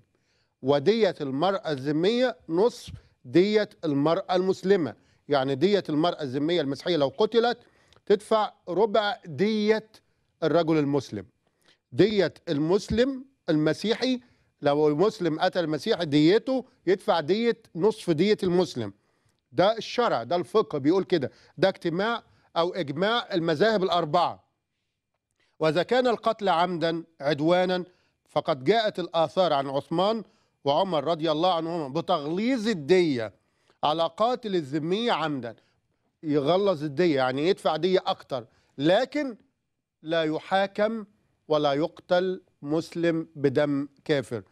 ودية المرأة الذمية نصف دية المرأة المسلمة يعني دية المرأة الذمية المسيحية لو قتلت تدفع ربع دية الرجل المسلم دية المسلم المسيحي لو المسلم قتل المسيحي ديته يدفع دية نصف دية المسلم ده الشرع ده الفقه بيقول كده ده اجتماع أو إجماع المذاهب الأربعة وإذا كان القتل عمدا عدوانا فقد جاءت الآثار عن عثمان وعمر رضي الله عنهما بتغليظ الدية على قاتل الذمية عمدا يغلظ الدية يعني يدفع دية أكتر لكن لا يحاكم ولا يقتل مسلم بدم كافر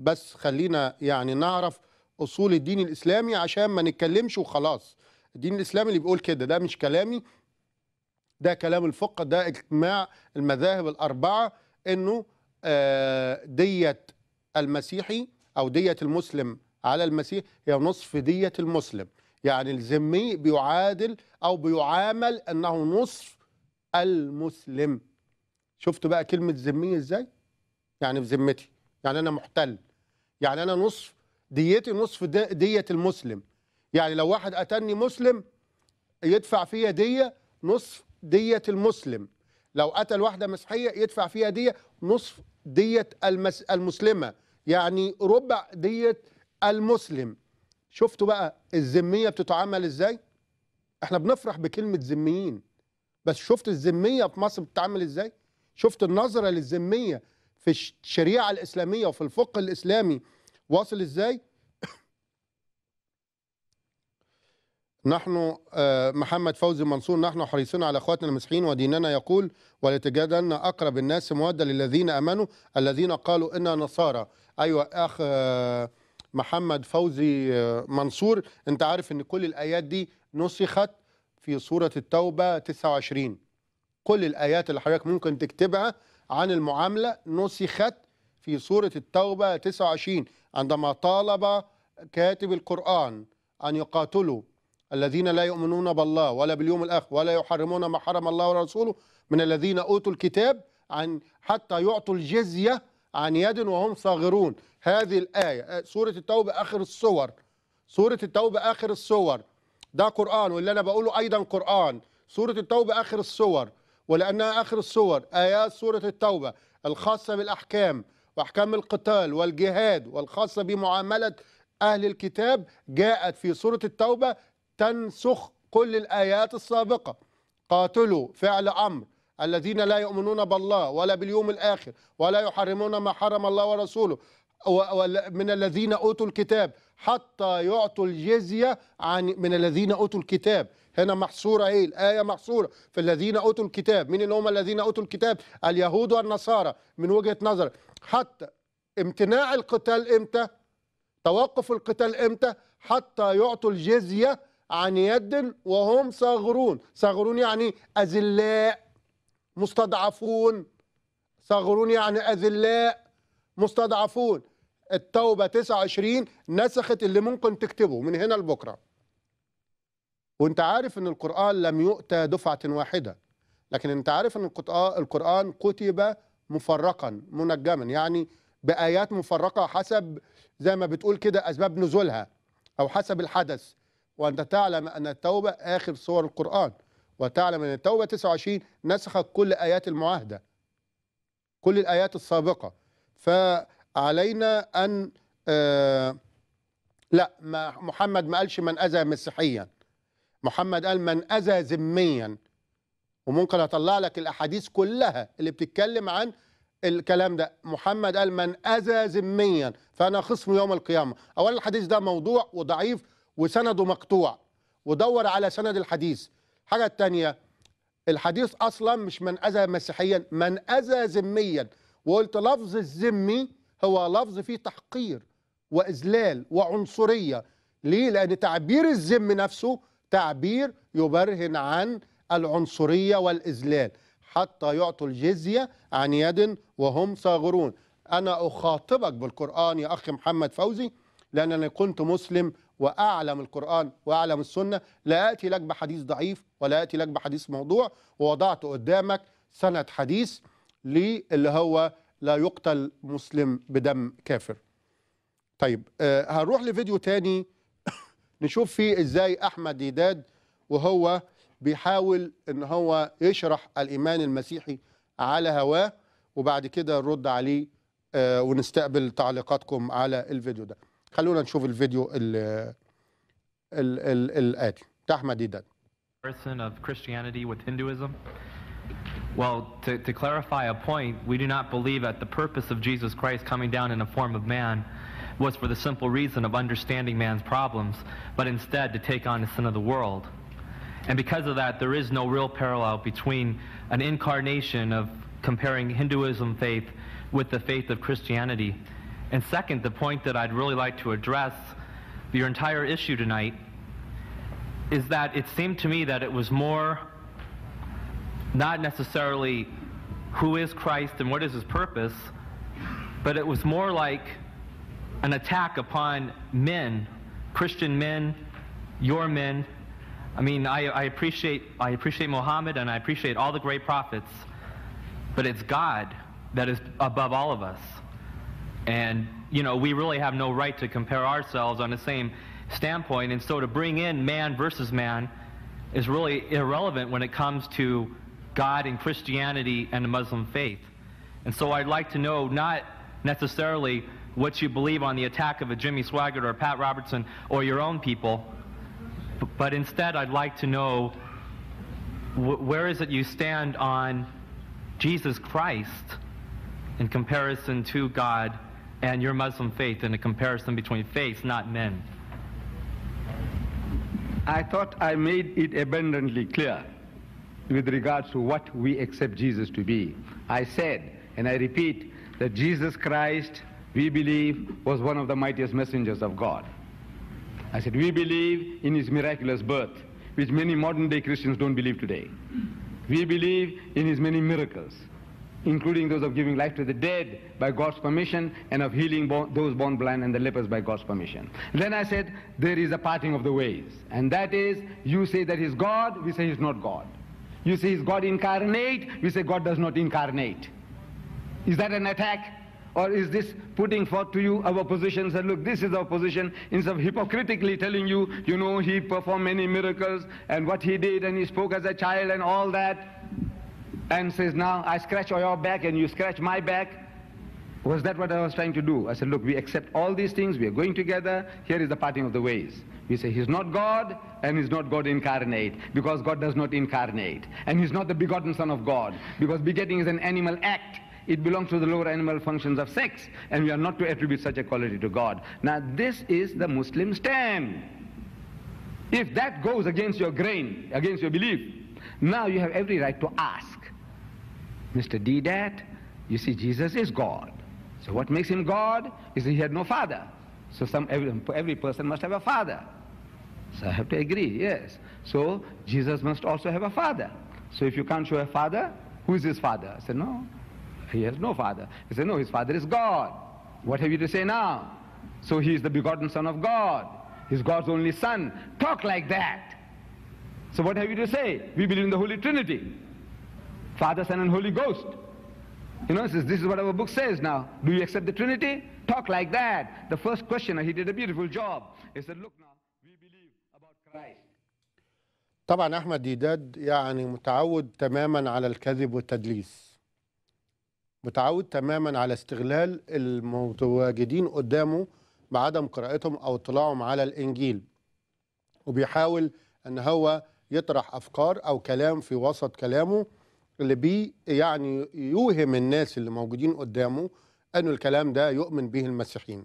بس خلينا يعني نعرف أصول الدين الإسلامي عشان ما نتكلمش وخلاص الدين الإسلامي اللي بيقول كده ده مش كلامي ده كلام الفقه ده اجماع المذاهب الأربعة إنه آه، دية المسيحي أو دية المسلم على المسيح هي نصف دية المسلم يعني الذمي بيعادل أو بيعامل أنه نصف المسلم شفتوا بقى كلمة ذمي إزاي؟ يعني في ذمتي يعني أنا محتل يعني أنا نصف ديتي نصف دية المسلم يعني لو واحد أتني مسلم يدفع فيها دية نصف دية المسلم لو قتل واحدة مسيحية يدفع فيها دية نصف دية المس... المسلمة يعني ربع دية المسلم شفتوا بقى الذميه بتتعامل ازاي احنا بنفرح بكلمه ذميين بس شفت الذميه في مصر بتتعامل ازاي شفت النظره للذميه في الشريعه الاسلاميه وفي الفقه الاسلامي واصل ازاي نحن آه، محمد فوزي منصور نحن حريصون على اخواتنا المسيحيين وديننا يقول ولتجدن اقرب الناس موده للذين امنوا الذين قالوا انا نصارى ايوه اخ آه، محمد فوزي آه، منصور انت عارف ان كل الايات دي نسخت في سوره التوبه 29 كل الايات اللي حضرتك ممكن تكتبها عن المعامله نسخت في سوره التوبه 29 عندما طالب كاتب القران ان يقاتلوا الذين لا يؤمنون بالله ولا باليوم الاخر ولا يحرمون ما حرم الله ورسوله من الذين اوتوا الكتاب عن حتى يعطوا الجزيه عن يد وهم صاغرون هذه الآية آه، سورة التوبة آخر السور سورة التوبة آخر السور ده قرآن واللي أنا بقوله أيضا قرآن سورة التوبة آخر السور ولأنها آخر السور آيات سورة التوبة الخاصة بالأحكام وأحكام القتال والجهاد والخاصة بمعاملة أهل الكتاب جاءت في سورة التوبة تنسخ كل الآيات السابقة قاتلوا فعل أمر الذين لا يؤمنون بالله ولا باليوم الآخر ولا يحرمون ما حرم الله ورسوله من الذين أوتوا الكتاب حتى يعطوا الجزية عن من الذين أوتوا الكتاب هنا محصورة إيه الآية محصورة في الذين أوتوا الكتاب من اللي هم الذين أوتوا الكتاب اليهود والنصارى من وجهة نظر حتى امتناع القتال إمتى توقف القتال إمتى حتى يعطوا الجزية عن يد وهم صاغرون صاغرون يعني أذلاء مستضعفون صغرون يعني أذلاء مستضعفون التوبة 29 نسخت اللي ممكن تكتبه من هنا لبكرة وانت عارف ان القرآن لم يؤتى دفعة واحدة لكن انت عارف ان القرآن كتب مفرقا منجما يعني بآيات مفرقة حسب زي ما بتقول كده أسباب نزولها أو حسب الحدث وأنت تعلم أن التوبة آخر سور القرآن وتعلم أن التوبة 29 نسخت كل آيات المعاهدة كل الآيات السابقة فعلينا أن آه لا ما محمد ما قالش من أذى مسيحيا محمد قال من أذى ذميا وممكن أطلع لك الأحاديث كلها اللي بتتكلم عن الكلام ده محمد قال من أذى ذميا فأنا خصم يوم القيامة أولا الحديث ده موضوع وضعيف وسنده مقطوع ودور على سند الحديث الحاجه التانية الحديث اصلا مش من اذى مسيحيا من اذى ذميا وقلت لفظ الذمي هو لفظ فيه تحقير واذلال وعنصريه ليه لان تعبير الذم نفسه تعبير يبرهن عن العنصريه والاذلال حتى يعطوا الجزيه عن يد وهم صاغرون انا اخاطبك بالقران يا اخي محمد فوزي لأنني كنت مسلم وأعلم القرآن وأعلم السنة لا آتي لك بحديث ضعيف ولا آتي لك بحديث موضوع ووضعت قدامك سند حديث للي هو لا يقتل مسلم بدم كافر طيب آه هنروح لفيديو تاني نشوف فيه ازاي احمد ديداد وهو بيحاول ان هو يشرح الايمان المسيحي على هواه وبعد كده نرد عليه آه ونستقبل تعليقاتكم على الفيديو ده خلونا نشوف الفيديو ال ال ال الآتي Person of Christianity with Hinduism? Well, to, to clarify a point, we do not believe that the purpose of Jesus Christ coming down in the form of man was for the simple reason of understanding man's problems, but instead to take on the sin of the world. And because of that, there is no real parallel between an incarnation of comparing Hinduism faith with the faith of Christianity. And second, the point that I'd really like to address your entire issue tonight is that it seemed to me that it was more not necessarily who is Christ and what is his purpose, but it was more like an attack upon men, Christian men, your men. I mean, I, I appreciate I appreciate Muhammad and I appreciate all the great prophets, but it's God that is above all of us. And, you know, we really have no right to compare ourselves on the same standpoint. And so to bring in man versus man is really irrelevant when it comes to God and Christianity and the Muslim faith. And so I'd like to know not necessarily what you believe on the attack of a Jimmy Swaggart or Pat Robertson or your own people, but instead I'd like to know wh where is it you stand on Jesus Christ in comparison to God and your Muslim faith and a comparison between faiths, not men. I thought I made it abundantly clear with regards to what we accept Jesus to be. I said, and I repeat, that Jesus Christ, we believe, was one of the mightiest messengers of God. I said, we believe in his miraculous birth, which many modern day Christians don't believe today. We believe in his many miracles including those of giving life to the dead by God's permission, and of healing bo those born blind and the lepers by God's permission. Then I said, there is a parting of the ways. And that is, you say that he's God, we say he's not God. You say he's God incarnate, we say God does not incarnate. Is that an attack? Or is this putting forth to you our position? and look, this is our position, instead of hypocritically telling you, you know, he performed many miracles and what he did and he spoke as a child and all that and says, now I scratch your back and you scratch my back. Was that what I was trying to do? I said, look, we accept all these things, we are going together, here is the parting of the ways. We say he's not God and he's not God incarnate because God does not incarnate. And he's not the begotten son of God because begetting is an animal act. It belongs to the lower animal functions of sex and we are not to attribute such a quality to God. Now this is the Muslim stand. If that goes against your grain, against your belief, now you have every right to ask. Mr. D. that. You see, Jesus is God. So what makes him God is he had no father. So some every, every person must have a father. So I have to agree, yes. So Jesus must also have a father. So if you can't show a father, who is his father? I said, no, he has no father. He said, no, his father is God. What have you to say now? So he is the begotten son of God. He's God's only son. Talk like that. So what have you to say? We believe in the Holy Trinity. Father, Son, and Holy Ghost. You know, this is what our book says now. Do you accept the Trinity? Talk like that. The first question, he did a beautiful job. He said, look now, we believe about Christ. طبعا احمد ديداد يعني متعود تماما على الكذب والتدليس متعود تماما على استغلال المتواجدين قدامه بعدم قراءتهم او اطلاعهم على الانجيل وبيحاول ان هو يطرح افكار او كلام في وسط كلامه اللي بي يعني يوهم الناس اللي موجودين قدامه أنه الكلام ده يؤمن به المسيحيين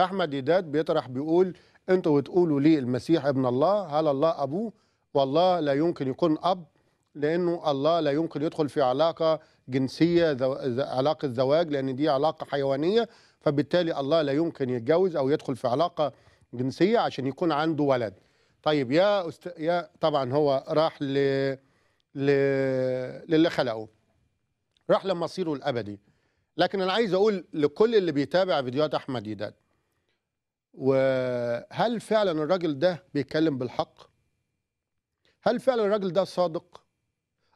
أحمد ديداد بيطرح بيقول أنتوا بتقولوا ليه المسيح ابن الله هل الله أبوه والله لا يمكن يكون أب لأنه الله لا يمكن يدخل في علاقة جنسية علاقة زواج لأن دي علاقة حيوانية فبالتالي الله لا يمكن يتجوز أو يدخل في علاقة جنسية عشان يكون عنده ولد طيب يا أست... يا طبعا هو راح ل للي خلقه راح لمصيره الابدي لكن انا عايز اقول لكل اللي بيتابع فيديوهات احمد يداد وهل فعلا الراجل ده بيتكلم بالحق هل فعلا الراجل ده صادق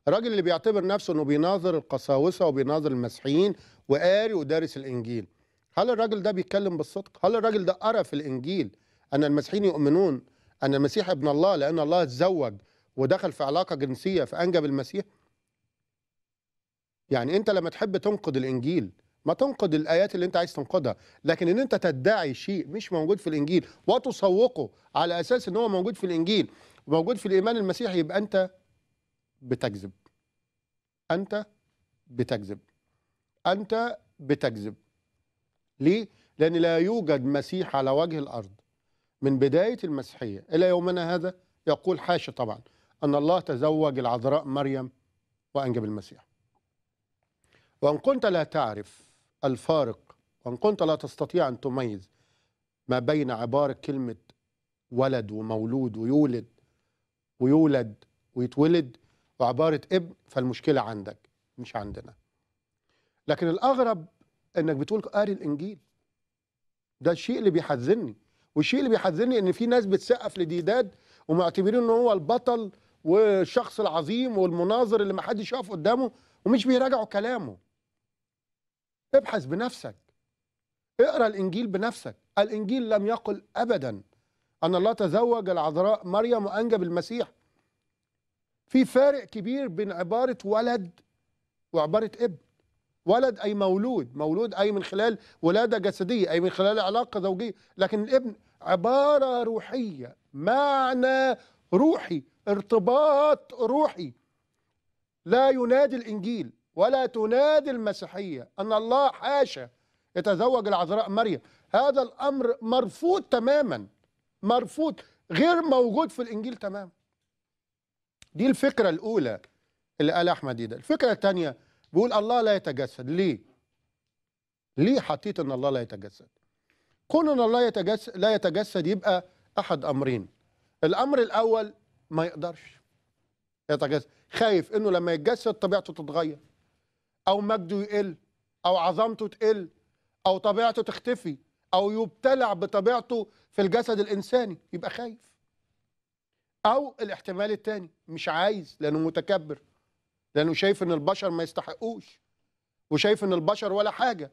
الراجل اللي بيعتبر نفسه انه بيناظر القساوسه وبيناظر المسيحيين وقاري ودارس الانجيل هل الراجل ده بيتكلم بالصدق هل الراجل ده قرا في الانجيل ان المسيحيين يؤمنون ان المسيح ابن الله لان الله تزوج ودخل في علاقة جنسية فأنجب المسيح يعني أنت لما تحب تنقد الإنجيل ما تنقد الآيات اللي أنت عايز تنقدها لكن أن أنت تدعي شيء مش موجود في الإنجيل وتسوقه على أساس أن هو موجود في الإنجيل وموجود في الإيمان المسيحي يبقى أنت بتكذب أنت بتكذب أنت بتكذب ليه؟ لأن لا يوجد مسيح على وجه الأرض من بداية المسيحية إلى يومنا هذا يقول حاشا طبعا أن الله تزوج العذراء مريم وأنجب المسيح وإن كنت لا تعرف الفارق وإن كنت لا تستطيع أن تميز ما بين عبارة كلمة ولد ومولود ويولد ويولد ويتولد وعبارة ابن فالمشكلة عندك مش عندنا لكن الأغرب أنك بتقول قاري الإنجيل ده الشيء اللي بيحزنني والشيء اللي بيحزنني ان في ناس بتسقف لديداد ومعتبرين ان هو البطل والشخص العظيم والمناظر اللي ما حدش يقف قدامه ومش بيراجعوا كلامه ابحث بنفسك اقرا الانجيل بنفسك الانجيل لم يقل ابدا ان الله تزوج العذراء مريم وانجب المسيح في فارق كبير بين عباره ولد وعباره ابن ولد اي مولود مولود اي من خلال ولاده جسديه اي من خلال علاقه زوجيه لكن الابن عباره روحيه معنى روحي ارتباط روحي لا ينادي الإنجيل ولا تنادي المسيحية أن الله حاشا يتزوج العذراء مريم هذا الأمر مرفوض تماما مرفوض غير موجود في الإنجيل تماما دي الفكرة الأولى اللي قال أحمد دي ده الفكرة الثانية بيقول الله لا يتجسد ليه ليه حطيت أن الله لا يتجسد كون أن الله يتجسد لا يتجسد يبقى أحد أمرين الأمر الأول ما يقدرش يتجسد خايف انه لما يتجسد طبيعته تتغير او مجده يقل او عظمته تقل او طبيعته تختفي او يبتلع بطبيعته في الجسد الانساني يبقى خايف او الاحتمال الثاني مش عايز لانه متكبر لانه شايف ان البشر ما يستحقوش وشايف ان البشر ولا حاجه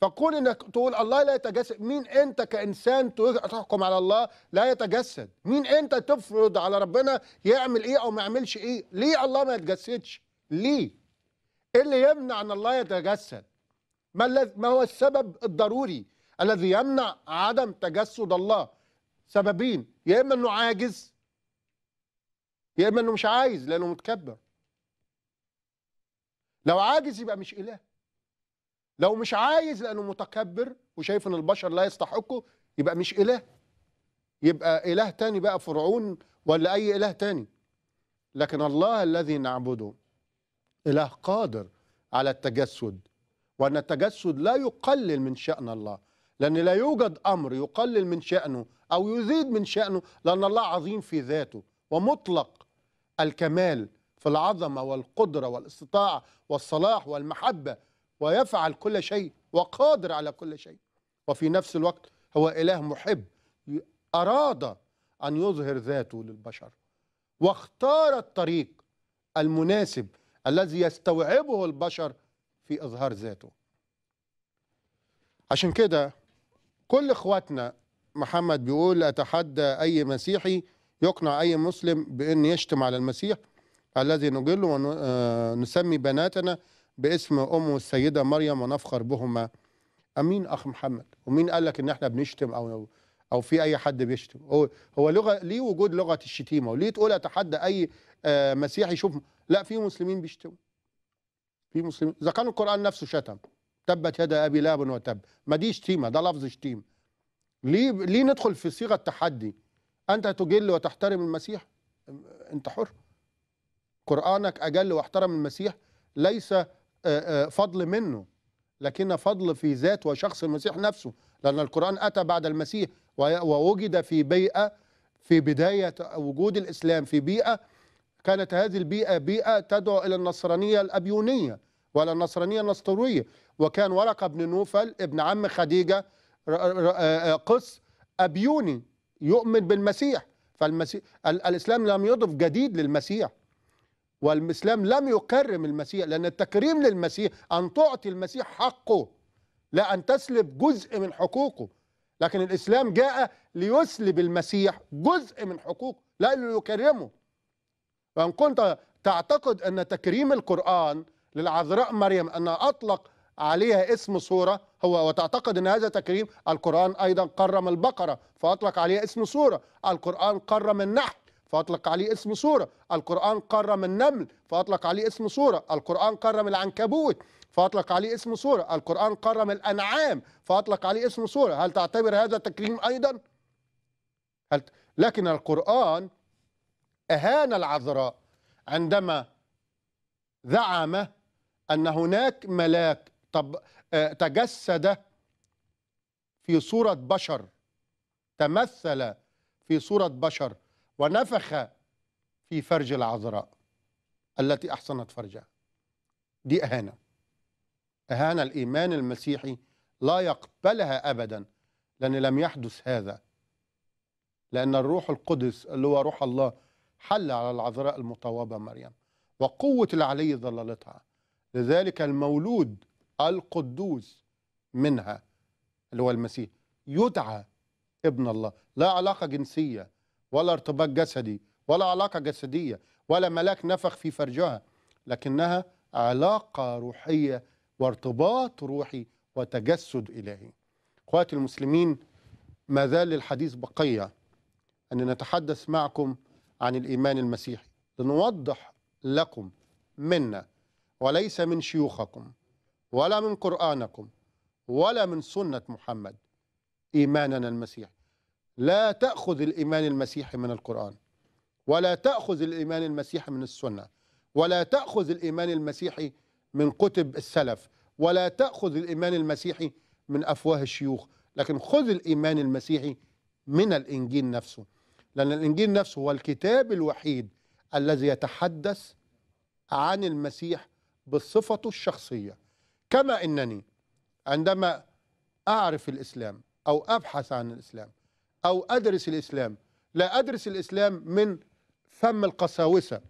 فكون انك تقول الله لا يتجسد مين انت كانسان تحكم على الله لا يتجسد مين انت تفرض على ربنا يعمل ايه او ما يعملش ايه ليه الله ما يتجسدش ليه ايه اللي يمنع ان الله يتجسد ما, ما هو السبب الضروري الذي يمنع عدم تجسد الله سببين يا اما انه عاجز يا اما انه مش عايز لانه متكبر لو عاجز يبقى مش اله لو مش عايز لانه متكبر وشايف ان البشر لا يستحقه يبقى مش اله يبقى اله تاني بقى فرعون ولا اي اله تاني لكن الله الذي نعبده اله قادر على التجسد وان التجسد لا يقلل من شان الله لان لا يوجد امر يقلل من شانه او يزيد من شانه لان الله عظيم في ذاته ومطلق الكمال في العظمه والقدره والاستطاعه والصلاح والمحبه ويفعل كل شيء وقادر على كل شيء وفي نفس الوقت هو إله محب أراد أن يظهر ذاته للبشر واختار الطريق المناسب الذي يستوعبه البشر في إظهار ذاته عشان كده كل إخواتنا محمد بيقول أتحدى أي مسيحي يقنع أي مسلم بأن يشتم على المسيح الذي نجله ونسمي بناتنا باسم امه السيده مريم ونفخر بهما امين اخ محمد ومين قال لك ان احنا بنشتم او او في اي حد بيشتم هو هو لغه ليه وجود لغه الشتيمه وليه تقول اتحدى اي آه، مسيحي يشوف لا في مسلمين بيشتموا في مسلمين اذا كان القران نفسه شتم تبت يد ابي لهب وتب ما دي شتيمه ده لفظ شتيمه ليه ليه ندخل في صيغه تحدي انت تجل وتحترم المسيح انت حر قرانك اجل واحترم المسيح ليس آه، آه، فضل منه لكن فضل في ذات وشخص المسيح نفسه لأن القرآن أتى بعد المسيح ووجد في بيئة في بداية وجود الإسلام في بيئة كانت هذه البيئة بيئة تدعو إلى النصرانية الأبيونية ولا النصرانية النسطورية وكان ورقة بن نوفل ابن عم خديجة آه، قس أبيوني يؤمن بالمسيح فالمسيح الإسلام لم يضف جديد للمسيح والإسلام لم يكرم المسيح لأن التكريم للمسيح أن تعطي المسيح حقه لا أن تسلب جزء من حقوقه لكن الإسلام جاء ليسلب المسيح جزء من حقوقه لا ليكرمه فإن كنت تعتقد أن تكريم القرآن للعذراء مريم أن أطلق عليها اسم صورة هو وتعتقد أن هذا تكريم القرآن أيضا قرم البقرة فأطلق عليها اسم صورة القرآن قرم النحل فأطلق عليه اسم سورة القرآن قرم النمل فأطلق عليه اسم سورة القرآن قرم العنكبوت فأطلق عليه اسم سورة القرآن قرم الأنعام فأطلق عليه اسم سورة هل تعتبر هذا تكريم أيضا؟ هل لكن القرآن أهان العذراء عندما زعم أن هناك ملاك طب آه، تجسد في صورة بشر تمثل في صورة بشر ونفخ في فرج العذراء التي أحصنت فرجها دي أهانة أهانة الإيمان المسيحي لا يقبلها أبدا لأن لم يحدث هذا لأن الروح القدس اللي هو روح الله حل على العذراء المطوبة مريم وقوة العلي ظللتها لذلك المولود القدوس منها اللي هو المسيح يدعى ابن الله لا علاقة جنسية ولا ارتباط جسدي ولا علاقة جسدية ولا ملاك نفخ في فرجها لكنها علاقة روحية وارتباط روحي وتجسد إلهي أخواتي المسلمين ما زال الحديث بقية أن نتحدث معكم عن الإيمان المسيحي لنوضح لكم منا وليس من شيوخكم ولا من قرآنكم ولا من سنة محمد إيماننا المسيحي لا تأخذ الإيمان المسيحي من القرآن ولا تأخذ الإيمان المسيحي من السنة ولا تأخذ الإيمان المسيحي من كتب السلف ولا تأخذ الإيمان المسيحي من أفواه الشيوخ لكن خذ الإيمان المسيحي من الإنجيل نفسه لأن الإنجيل نفسه هو الكتاب الوحيد الذي يتحدث عن المسيح بصفته الشخصية كما أنني عندما أعرف الإسلام أو أبحث عن الإسلام أو أدرس الإسلام لا أدرس الإسلام من فم القساوسة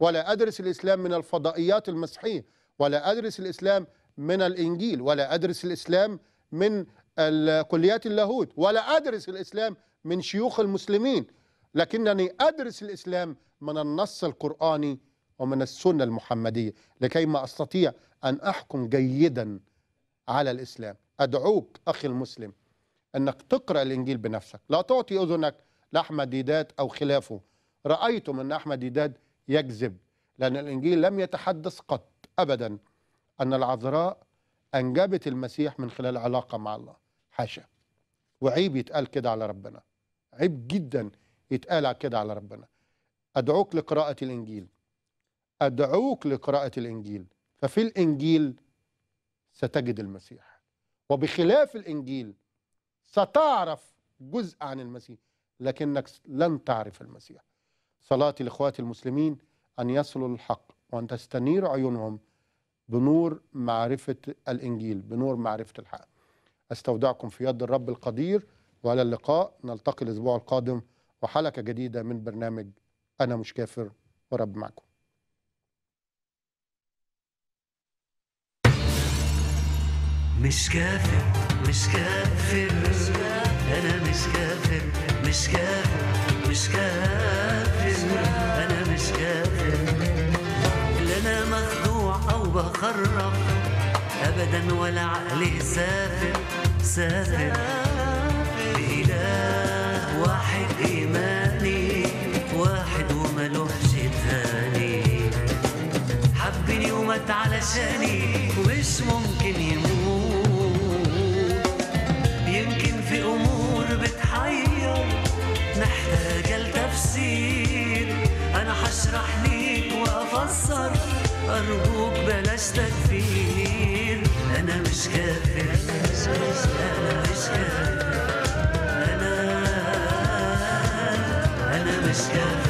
ولا أدرس الإسلام من الفضائيات المسيحية ولا أدرس الإسلام من الإنجيل ولا أدرس الإسلام من كليات اللاهوت ولا أدرس الإسلام من شيوخ المسلمين لكنني أدرس الإسلام من النص القرآني ومن السنة المحمدية لكي ما أستطيع أن أحكم جيدا على الإسلام أدعوك أخي المسلم أنك تقرأ الإنجيل بنفسك لا تعطي أذنك لأحمد ديدات أو خلافه رأيتم أن أحمد ديداد يكذب لأن الإنجيل لم يتحدث قط أبدا أن العذراء أنجبت المسيح من خلال علاقة مع الله حاشا وعيب يتقال كده على ربنا عيب جدا يتقال كده على ربنا أدعوك لقراءة الإنجيل أدعوك لقراءة الإنجيل ففي الإنجيل ستجد المسيح وبخلاف الإنجيل ستعرف جزء عن المسيح لكنك لن تعرف المسيح صلاتي لاخواتي المسلمين ان يصلوا للحق وان تستنير عيونهم بنور معرفه الانجيل بنور معرفه الحق استودعكم في يد الرب القدير والى اللقاء نلتقي الاسبوع القادم وحلقه جديده من برنامج انا مش كافر ورب معكم مش كافر مش كافر انا مش كافر مش كافر مش كافر انا مش كافر لا انا مخدوع او بخرف ابدا ولا عقلي سافر سافر اله واحد ايماني واحد وملوحش تاني حبني ومات علشاني اشرح ليك وافسر ارجوك بلاش تكفير انا مش كافر انا مش كافر انا انا مش كافر